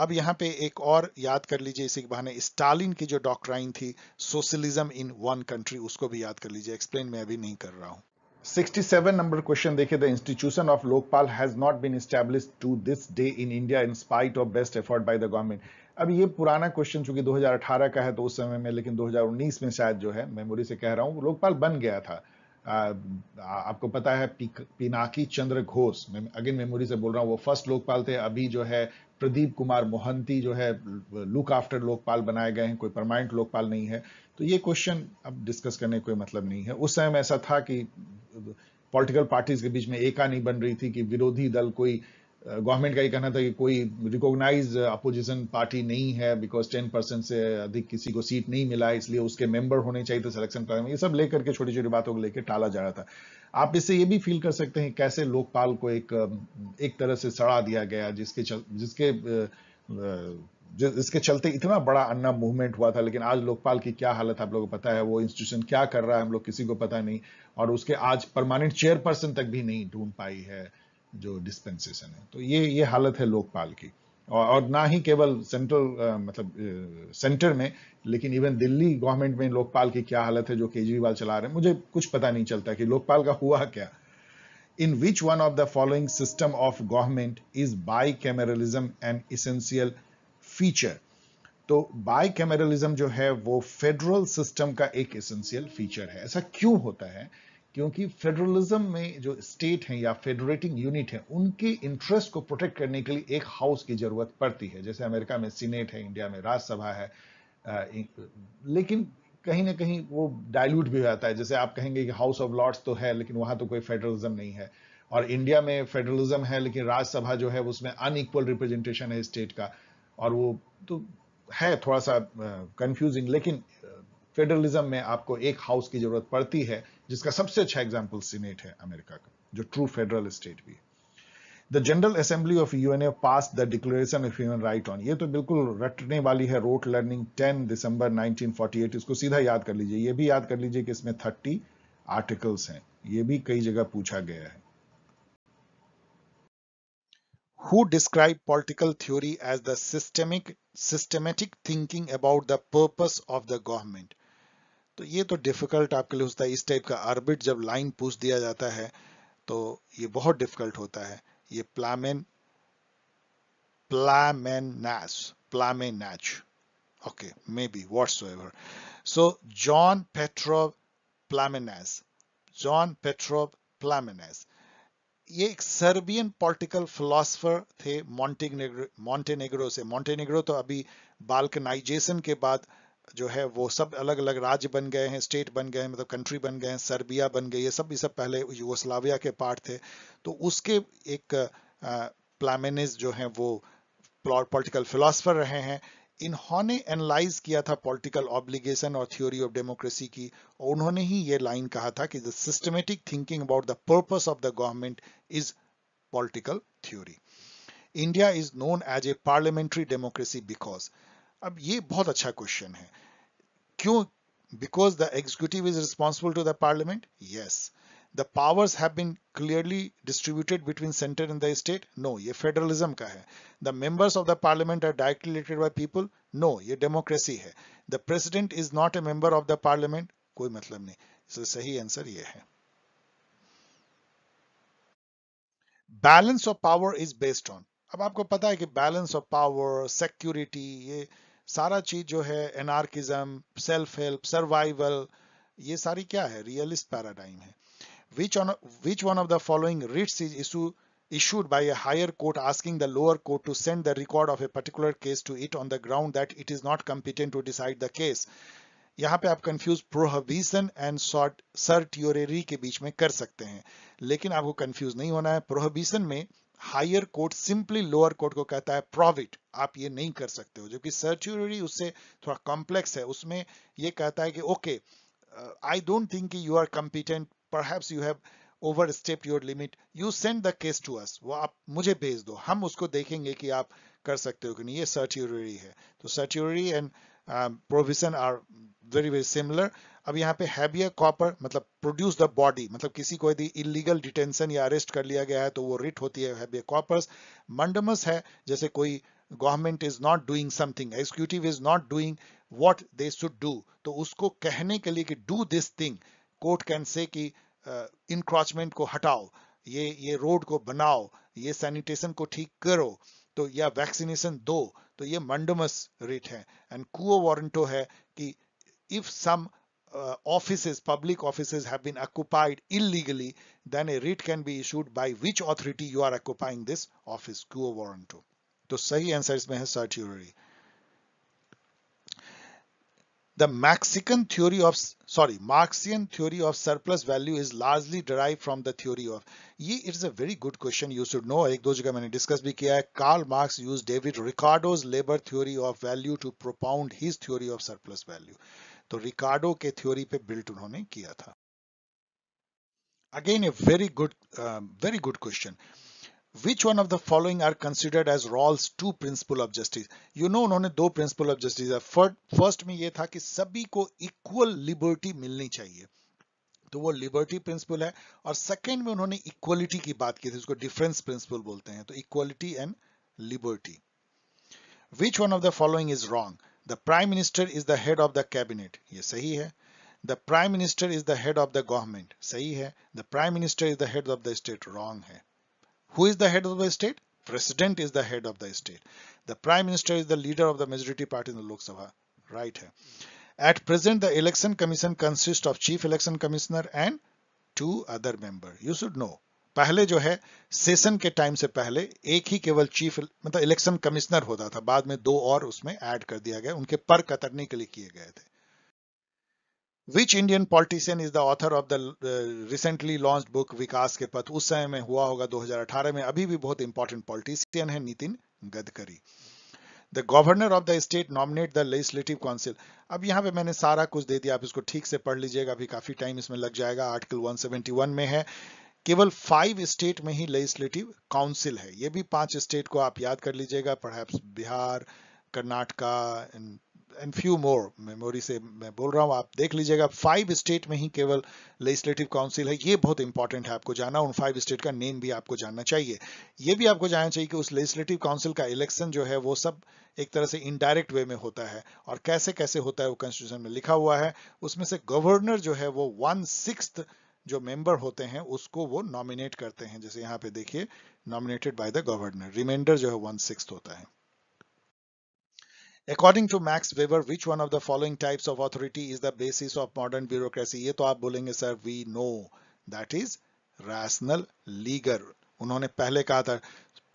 अब यहाँ पे एक और याद कर लीजिए इसी के बहाने स्टालिन की जो डॉक्ट्राइन थी सोशलिज्म इन वन कंट्री उसको भी याद कर लीजिए एक्सप्लेन मैं अभी नहीं कर रहा हूँ 67 नंबर क्वेश्चन देखिए the institution of Lokpal has not been established to this day in India in spite of best effort by the government अब ये पुराना क्वेश्चन चूंकि 2018 का है तो उस समय में लेकिन 2019 में शायद जो है मेमोरी से कह रहा हूँ लोकपाल बन गया था आ, आपको पता है पिनाकी चंद्र घोष अगेन मेमोरी से बोल रहा हूँ वो फर्स्ट लोकपाल थे अभी जो है प्रदीप कुमार मोहंती जो है लुक आफ्टर लोकपाल बनाए गए हैं कोई परमानेंट लोकपाल नहीं है तो ये क्वेश्चन अब डिस्कस करने कोई मतलब नहीं है उस समय ऐसा था कि पॉलिटिकल पार्टीज के बीच में एका नहीं बन रही थी कि विरोधी दल कोई गवर्नमेंट का ये कहना था कि कोई रिकॉग्नाइज अपोजिशन पार्टी नहीं है बिकॉज टेन परसेंट से अधिक किसी को सीट नहीं मिला इसलिए उसके मेंबर होने चाहिए थे सिलेक्शन कराने में ये सब लेकर के छोटी छोटी बातों को लेकर टाला जा रहा था आप इससे ये भी फील कर सकते हैं कैसे लोकपाल को एक एक तरह से सड़ा दिया गया जिसके चल, जिसके जिसके चलते इतना बड़ा अन्ना मूवमेंट हुआ था लेकिन आज लोकपाल की क्या हालत आप लोगों को पता है वो इंस्टीट्यूशन क्या कर रहा है हम लोग किसी को पता नहीं और उसके आज परमानेंट चेयरपर्सन तक भी नहीं ढूंढ पाई है जो डिस्पेंसेशन है तो ये ये हालत है लोकपाल की और ना ही केवल सेंट्रल मतलब सेंटर में लेकिन इवन दिल्ली गवर्नमेंट में लोकपाल की क्या हालत है जो केजरीवाल चला रहे हैं मुझे कुछ पता नहीं चलता कि लोकपाल का हुआ क्या which one of the following system of government is bicameralism and essential feature तो कैमरलिज्म जो है वो फेडरल सिस्टम का एक एसेंशियल फीचर है ऐसा क्यों होता है क्योंकि फेडरलिज्म में जो स्टेट हैं या फेडरेटिंग यूनिट हैं उनके इंटरेस्ट को प्रोटेक्ट करने के लिए एक हाउस की जरूरत पड़ती है जैसे अमेरिका में सीनेट है इंडिया में राज्यसभा है लेकिन कहीं ना कहीं वो डायल्यूट भी हो जाता है जैसे आप कहेंगे कि हाउस ऑफ लॉर्ड्स तो है लेकिन वहां तो कोई फेडरलिज्म नहीं है और इंडिया में फेडरलिज्म है लेकिन राज्यसभा जो है उसमें अनइक्वल रिप्रेजेंटेशन है स्टेट का और वो तो है थोड़ा सा कंफ्यूजिंग लेकिन फेडरलिज्म में आपको एक हाउस की जरूरत पड़ती है जिसका सबसे अच्छा एग्जाम्पल सीनेट है अमेरिका का जो ट्रू फेडरल स्टेट भी है the general assembly of U N A pass the declaration of human right on ये तो बिल्कुल रटने वाली है रोट लर्निंग 10 दिसंबर 1948 इसको सीधा याद कर लीजिए ये भी याद कर लीजिए कि इसमें 30 आर्टिकल्स हैं ये भी कई जगह पूछा गया है who describe political theory as the systemic systematic thinking about the purpose of the government तो ये तो डिफिकल्ट आपके लिए होता है इस टाइप का ऑर्बिट जब लाइन पूछ दिया जाता है तो ये बहुत डिफिकल्ट होता है ये प्लामेन plamenas, plamenage. Okay, maybe whatsoever. So John Petrov Plamenas, John Petrov Plamenas. ये एक सर्बियन पॉलिटिकल फिलोसफर थे मॉन्टेग्रो मॉन्टेनेग्रो से मॉन्टेनेग्रो तो अभी बाल्कनाइजेशन के बाद जो है वो सब अलग अलग राज्य बन गए हैं स्टेट बन गए हैं मतलब कंट्री बन गए हैं सर्बिया बन गई है सब ये सब पहले यूगोस्लाविया के पार्ट थे तो उसके एक प्लामेनिस जो है वो पॉलिटिकल फिलोसफर रहे हैं इन्होंने एनालाइज किया था पॉलिटिकल ऑब्लिगेशन और थ्योरी ऑफ डेमोक्रेसी की और उन्होंने ही ये लाइन कहा था कि the systematic thinking about the purpose of the government is political theory India is known as a parliamentary democracy because अब ये बहुत अच्छा क्वेश्चन है क्यों because the executive is responsible to the parliament yes the powers have been clearly distributed between centre and the state no ये federalism का है the members of the parliament are directly elected by people no ये democracy है the president is not a member of the parliament कोई मतलब नहीं so, सही answer ये है balance of power is based on अब आपको पता है कि बैलेंस ऑफ पावर सिक्योरिटी ये सारा चीज जो है एनार्किज्म सेल्फ हेल्प सर्वाइवल ये सारी क्या है रियलिस्ट पैराडाइम है which on which one of the following writs is issue issued by a higher court asking the lower court to send the record of a particular case to it on the ground that it is not competent to decide the case yahan pe aap confuse prohibition and sort certiorari ke beech mein kar sakte hain lekin aapko confuse nahi hona hai prohibition mein higher court simply lower court को कहता है profit आप ये नहीं कर सकते हो जबकि सर्चुरी उससे थोड़ा कॉम्प्लेक्स है उसमें ये कहता है कि okay I don't think you are competent पर you have over step your limit you send the case to us वो आप मुझे भेज दो हम उसको देखेंगे कि आप कर सकते हो कि नहीं ये सर्ट्यूरी है तो certiorari and provision are very very similar अब यहाँ पे हैबिया कॉपर मतलब प्रोड्यूस द बॉडी मतलब किसी को यदि इलीगल डिटेंशन या अरेस्ट कर लिया गया है तो वो रिट होती है हैबिया कॉपर्स मंडमस है जैसे कोई government is not doing something executive is not doing what they should do तो उसको कहने के लिए कि do this thing court can say कि इनक्रॉचमेंट uh, को हटाओ ये ये रोड को बनाओ ये सैनिटेशन को ठीक करो तो या वैक्सीनेशन दो तो ये मंडमस रेट है एंड कुओ वारंटो है कि if some uh, offices, public offices have been occupied illegally, then a writ can be issued by which authority you are occupying this office, quo warranto. तो सही answer इसमें है The Marxian theory of sorry Marxian theory of surplus value is largely derived from the theory of it is a very good question you should know एक दो जगह मैंने discuss भी किया Karl Marx used David Ricardo's labor theory of value to propound his theory of surplus value तो रिकार्डो के theory पे built उन्होंने किया था again a very good uh, very good question which one of the following are considered as Rawls two principle of justice you know उन्होंने दो principle of justice है first में ये था कि सभी को equal liberty मिलनी चाहिए तो वो लिबर्टी प्रिंसिपल है और सेकंड में उन्होंने इक्वलिटी की बात की थी उसको डिफरेंस प्रिंसिपल बोलते हैं तो equality and liberty which one of the following is wrong The Prime Minister is the head of the Cabinet. ये सही है the prime minister is the head of the government सही है The prime minister is the head of the state wrong है who is the president is the head of the state. The prime minister is the leader of the majority party in the Lok Sabha. Right. At present, the election commission consists of chief election commissioner and two other members. You should know पहले जो है session के time से पहले एक ही केवल chief मतलब election commissioner होता था बाद में दो और उसमें ऐड कर दिया गया उनके पर कतरने के लिए किए गए थे which Indian politician is the author of the recently launch book Vikas के पथ उस समय में हुआ होगा 2018 में अभी भी बहुत इंपॉर्टेंट पॉलिटिशियन है Nitin Gadkari the governor of the state nominate the legislative council अब यहाँ पे मैंने सारा कुछ दे दिया आप इसको ठीक से पढ़ लीजिएगा अभी काफी टाइम इसमें लग जाएगा आर्टिकल 171 में है केवल फाइव स्टेट में ही लेजिस्लेटिव काउंसिल है ये भी पांच स्टेट को आप याद कर लीजिएगा पढ़ाप Bihar Karnataka and few more memory से मैं बोल रहा हूँ आप देख लीजिएगा फाइव स्टेट में ही केवल लेजिस्लेटिव काउंसिल है ये बहुत इंपॉर्टेंट है आपको जाना उन फाइव स्टेट का नेम भी आपको जानना चाहिए ये भी आपको जानना चाहिए कि उस लेजिस्लेटिव काउंसिल का इलेक्शन जो है वो सब एक तरह से इनडायरेक्ट वे में होता है और कैसे कैसे होता है वो कॉन्स्टिट्यूशन में लिखा हुआ है उसमें से गवर्नर जो है वो वन सिक्स जो मेंबर होते हैं उसको वो नॉमिनेट करते हैं जैसे यहाँ पे देखिए nominated by the governor reminder जो है वन सिक्स होता है According to Max Weber, which one of the following types of authority is the basis of modern bureaucracy? ये तो आप बोलेंगे sir we know that is rational legal. उन्होंने पहले कहा था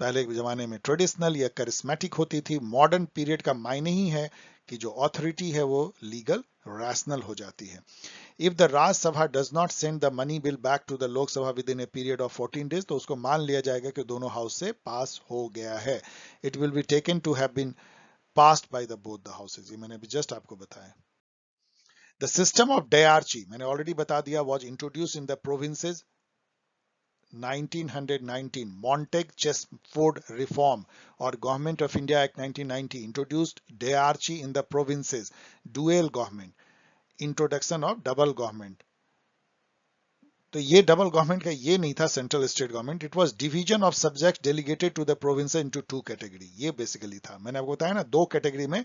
पहले जमाने में ट्रेडिशनल या करिस्मेटिक होती थी मॉडर्न पीरियड का मायने ही है कि जो ऑथोरिटी है वो लीगल रैशनल हो जाती है If the Raj Sabha does not send the money bill back to the Lok Sabha within a period of 14 days, then usko maan liya house se It will be taken to have been passed by the both the houses. Ye maine just aapko bataya. The system of DRC, I have already told you, was introduced in the provinces 1919. Montague-Chesford Reform or Government of India Act 1990 introduced DRC in the provinces. Dual government. Introduction of double government तो ये double government का ये नहीं था central state government it was division of subject delegated to the province into two category ये basically था मैंने आपको बताया ना दो कैटेगरी में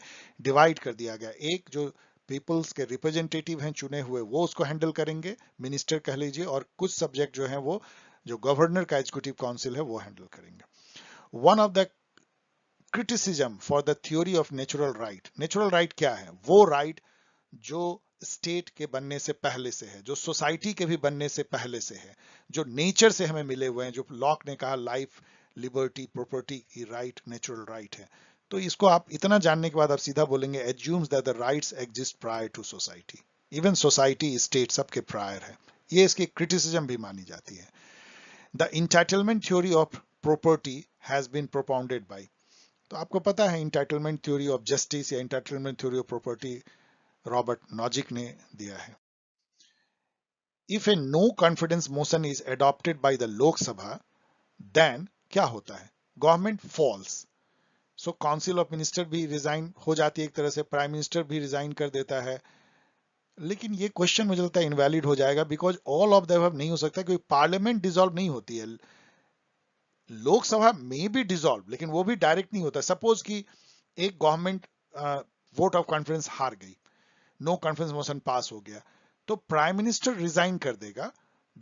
डिवाइड कर दिया गया एक जो पीपल्स के रिप्रेजेंटेटिव हैं चुने हुए वो उसको हैंडल करेंगे मिनिस्टर कह लीजिए और कुछ सब्जेक्ट जो है वो जो गवर्नर का एग्जीक्यूटिव काउंसिल है वो हैंडल करेंगे one of the criticism for the theory of natural right natural right क्या है वो राइट right जो स्टेट के बनने से पहले से है जो सोसाइटी के भी बनने से पहले से है जो नेचर से हमें मिले हुए हैं जो लॉक ने कहा लाइफ लिबर्टी प्रॉपर्टी की राइट नेचुरल राइट है तो इसको आप इतना जानने के बाद आप सीधा बोलेंगे assumes that the rights exist prior to society even society state सबके प्रायर है ये इसकी क्रिटिसिज्म भी मानी जाती है the entitlement theory of property has been propounded by तो आपको पता है इंटाइटलमेंट थ्योरी ऑफ जस्टिस या entitlement theory of property Robert Nozick ने दिया है if a no confidence motion is adopted by the Lok Sabha then क्या होता है government falls so council of minister भी रिजाइन हो जाती है एक तरह से प्राइम मिनिस्टर भी रिजाइन कर देता है लेकिन ये क्वेश्चन मुझे लगता है इनवैलिड हो जाएगा बिकॉज ऑल ऑफ दैव नहीं हो सकता क्योंकि पार्लियामेंट डिजोल्व नहीं होती है लोकसभा में भी डिजोल्व लेकिन वो भी डायरेक्ट नहीं होता सपोज कि एक गवर्नमेंट वोट ऑफ कॉन्फिडेंस हार गई नो कॉन्फिडेंस मोशन पास हो गया तो प्राइम मिनिस्टर रिजाइन कर देगा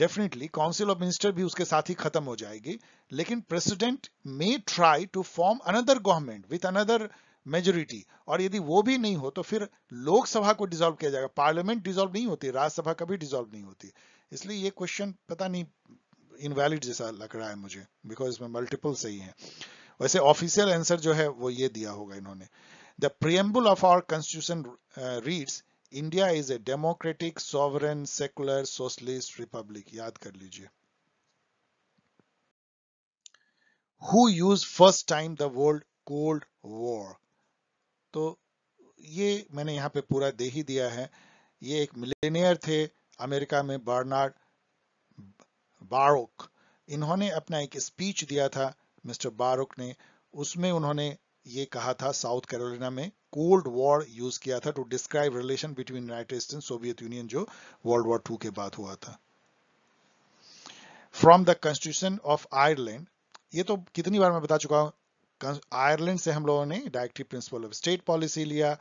डेफिनेटली काउंसिल ऑफ मिनिस्टर भी उसके साथ ही खत्म हो जाएगी लेकिन president may try to form another government with another majority और यदि वो भी नहीं हो तो फिर लोकसभा को डिजोल्व किया जाएगा पार्लियामेंट डिजोल्व नहीं होती राज्यसभा कभी डिजोल्व नहीं होती इसलिए ये क्वेश्चन पता नहीं इनवैलिड जैसा लग रहा है मुझे बिकॉज इसमें मल्टीपल सही है वैसे ऑफिशियल आंसर जो है वो ये दिया होगा इन्होंने the preamble of our constitution reads India is a democratic sovereign secular socialist republic याद कर लीजिए who use first time the world cold war तो ये मैंने यहां पे पूरा दे ही दिया है ये एक मिलेनियर थे अमेरिका में बर्नार्ड बारोक इन्होंने अपना एक स्पीच दिया था मिस्टर बारोक ने उसमें उन्होंने ये कहा था साउथ कैरोलिना में कोल्ड वॉर यूज किया था to describe relation between United State Soviet Union जो वर्ल्ड वॉर टू के बाद हुआ था from the constitution of Ireland ये तो कितनी बार मैं बता चुका हूं आयरलैंड से हम लोगों ने directive principle of state policy लिया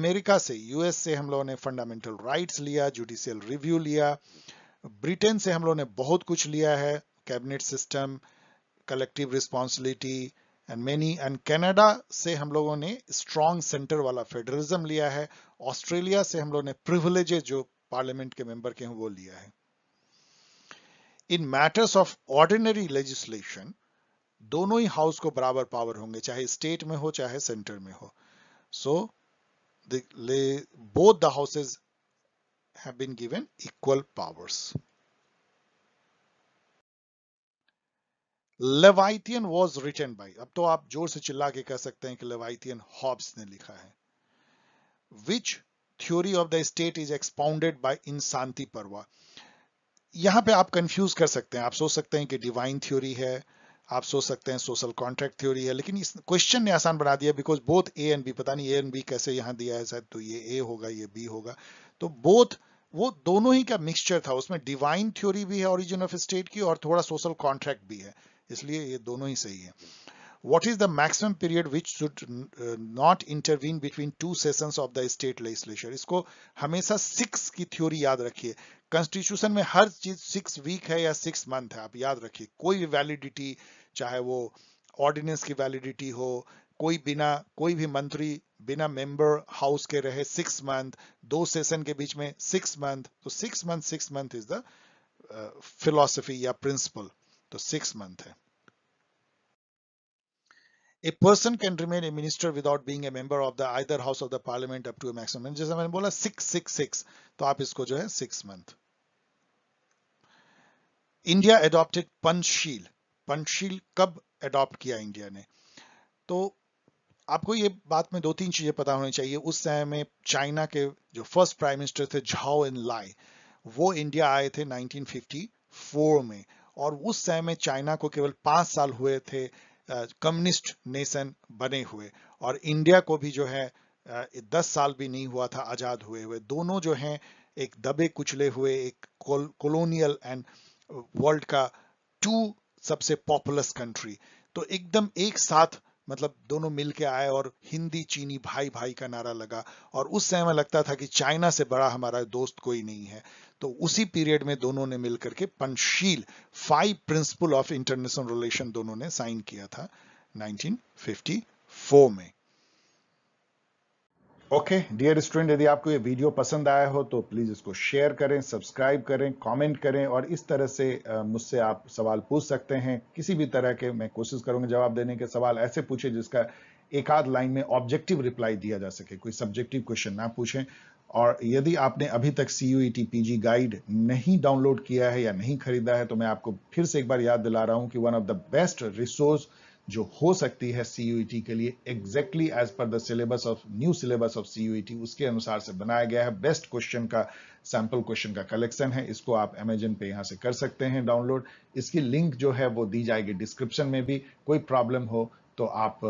अमेरिका से यूएस से हम लोगों ने फंडामेंटल राइट्स लिया जुडिशियल रिव्यू लिया ब्रिटेन से हम लोगों ने बहुत कुछ लिया है cabinet system collective responsibility and many and Canada से हम लोगों ने स्ट्रॉन्ग सेंटर वाला फेडरलिज्म लिया है ऑस्ट्रेलिया से हम लोगों ने प्रिविलेजेस जो पार्लियामेंट के मेंबर के हैं वो लिया है in matters of ordinary legislation दोनों ही हाउस को बराबर पावर होंगे चाहे स्टेट में हो चाहे सेंटर में हो so both the houses have been given equal powers Leviathan was written by अब तो आप जोर से चिल्ला के कह सकते हैं कि लेवाइथियन हॉब्स ने लिखा है which theory of the state is expounded by Shanti Parva यहां पे आप कंफ्यूज कर सकते हैं आप सोच सकते हैं कि डिवाइन थ्योरी है आप सोच सकते हैं सोशल कॉन्ट्रैक्ट थ्योरी है लेकिन इस क्वेश्चन ने आसान बना दिया because both A and B पता नहीं ए एंड बी कैसे यहां दिया है शायद तो ये ए होगा ये बी होगा तो बोथ वो दोनों ही का मिक्सचर था उसमें डिवाइन थ्योरी भी है ओरिजिन ऑफ स्टेट की और थोड़ा सोशल कॉन्ट्रैक्ट भी है इसलिए ये दोनों ही सही है what is the maximum period which should not intervene between two session of the state state इसको हमेशा सिक्स की थ्योरी याद रखिए कॉन्स्टिट्यूशन में हर चीज सिक्स वीक है या सिक्स मंथ है आप याद रखिए कोई भी वैलिडिटी चाहे वो ऑर्डिनेंस की वैलिडिटी हो कोई बिना कोई भी मंत्री बिना मेंबर हाउस के रहे सिक्स मंथ दो सेशन के बीच में सिक्स मंथ तो six month six month is the philosophy या प्रिंसिपल तो सिक्स मंथ है a person can remain a minister without being a member of the either house of the parliament up to maximum जैसे मैंने बोला six six six तो आप इसको जो है six month India adopted Panchsheel Panchsheel कब एडॉप्ट किया इंडिया ने तो आपको ये बात में दो तीन चीजें पता होनी चाहिए उस समय में चाइना के जो फर्स्ट प्राइम मिनिस्टर थे झाओ इन लाई वो इंडिया आए थे 1954 में और उस समय में चाइना को केवल पांच साल हुए थे कम्युनिस्ट नेशन बने हुए और इंडिया को भी जो है दस साल भी नहीं हुआ था आज़ाद हुए हुए दोनों जो हैं एक दबे कुचले हुए एक कोलोनियल एंड वर्ल्ड का टू सबसे पॉपुलस कंट्री तो एकदम एक साथ मतलब दोनों मिलके आए और हिंदी चीनी भाई भाई का नारा लगा और उस समय लगता था कि चाइना से बड़ा हमारा दोस्त कोई नहीं है तो उसी पीरियड में दोनों ने मिलकर के Panchsheel five principle of international relation दोनों ने साइन किया था 1954 में ओके डियर स्टूडेंट यदि आपको ये वीडियो पसंद आया हो तो प्लीज़ इसको शेयर करें सब्सक्राइब करें कमेंट करें और इस तरह से मुझसे आप सवाल पूछ सकते हैं किसी भी तरह के मैं कोशिश करूंगा जवाब देने के सवाल ऐसे पूछे जिसका एक आध लाइन में ऑब्जेक्टिव रिप्लाई दिया जा सके कोई सब्जेक्टिव क्वेश्चन ना पूछें और यदि आपने अभी तक सी यू पीजी गाइड नहीं डाउनलोड किया है या नहीं खरीदा है तो मैं आपको फिर से एक बार याद दिला रहा हूँ कि one of the best resource जो हो सकती है सीयूईटी e के लिए exactly as per the syllabus of new syllabus of CUET उसके अनुसार से बनाया गया है बेस्ट क्वेश्चन का सैंपल क्वेश्चन का कलेक्शन है इसको आप अमेजन पे यहां से कर सकते हैं डाउनलोड इसकी लिंक जो है वो दी जाएगी डिस्क्रिप्शन में भी कोई प्रॉब्लम हो तो आप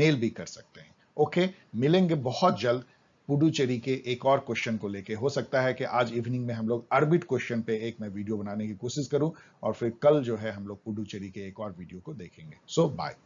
मेल uh, भी कर सकते हैं ओके मिलेंगे बहुत जल्द पुडुचेरी के एक और क्वेश्चन को लेके हो सकता है कि आज इवनिंग में हम लोग अर्बिट क्वेश्चन पे एक मैं वीडियो बनाने की कोशिश करूं और फिर कल जो है हम लोग पुडुचेरी के एक और वीडियो को देखेंगे सो so, बाय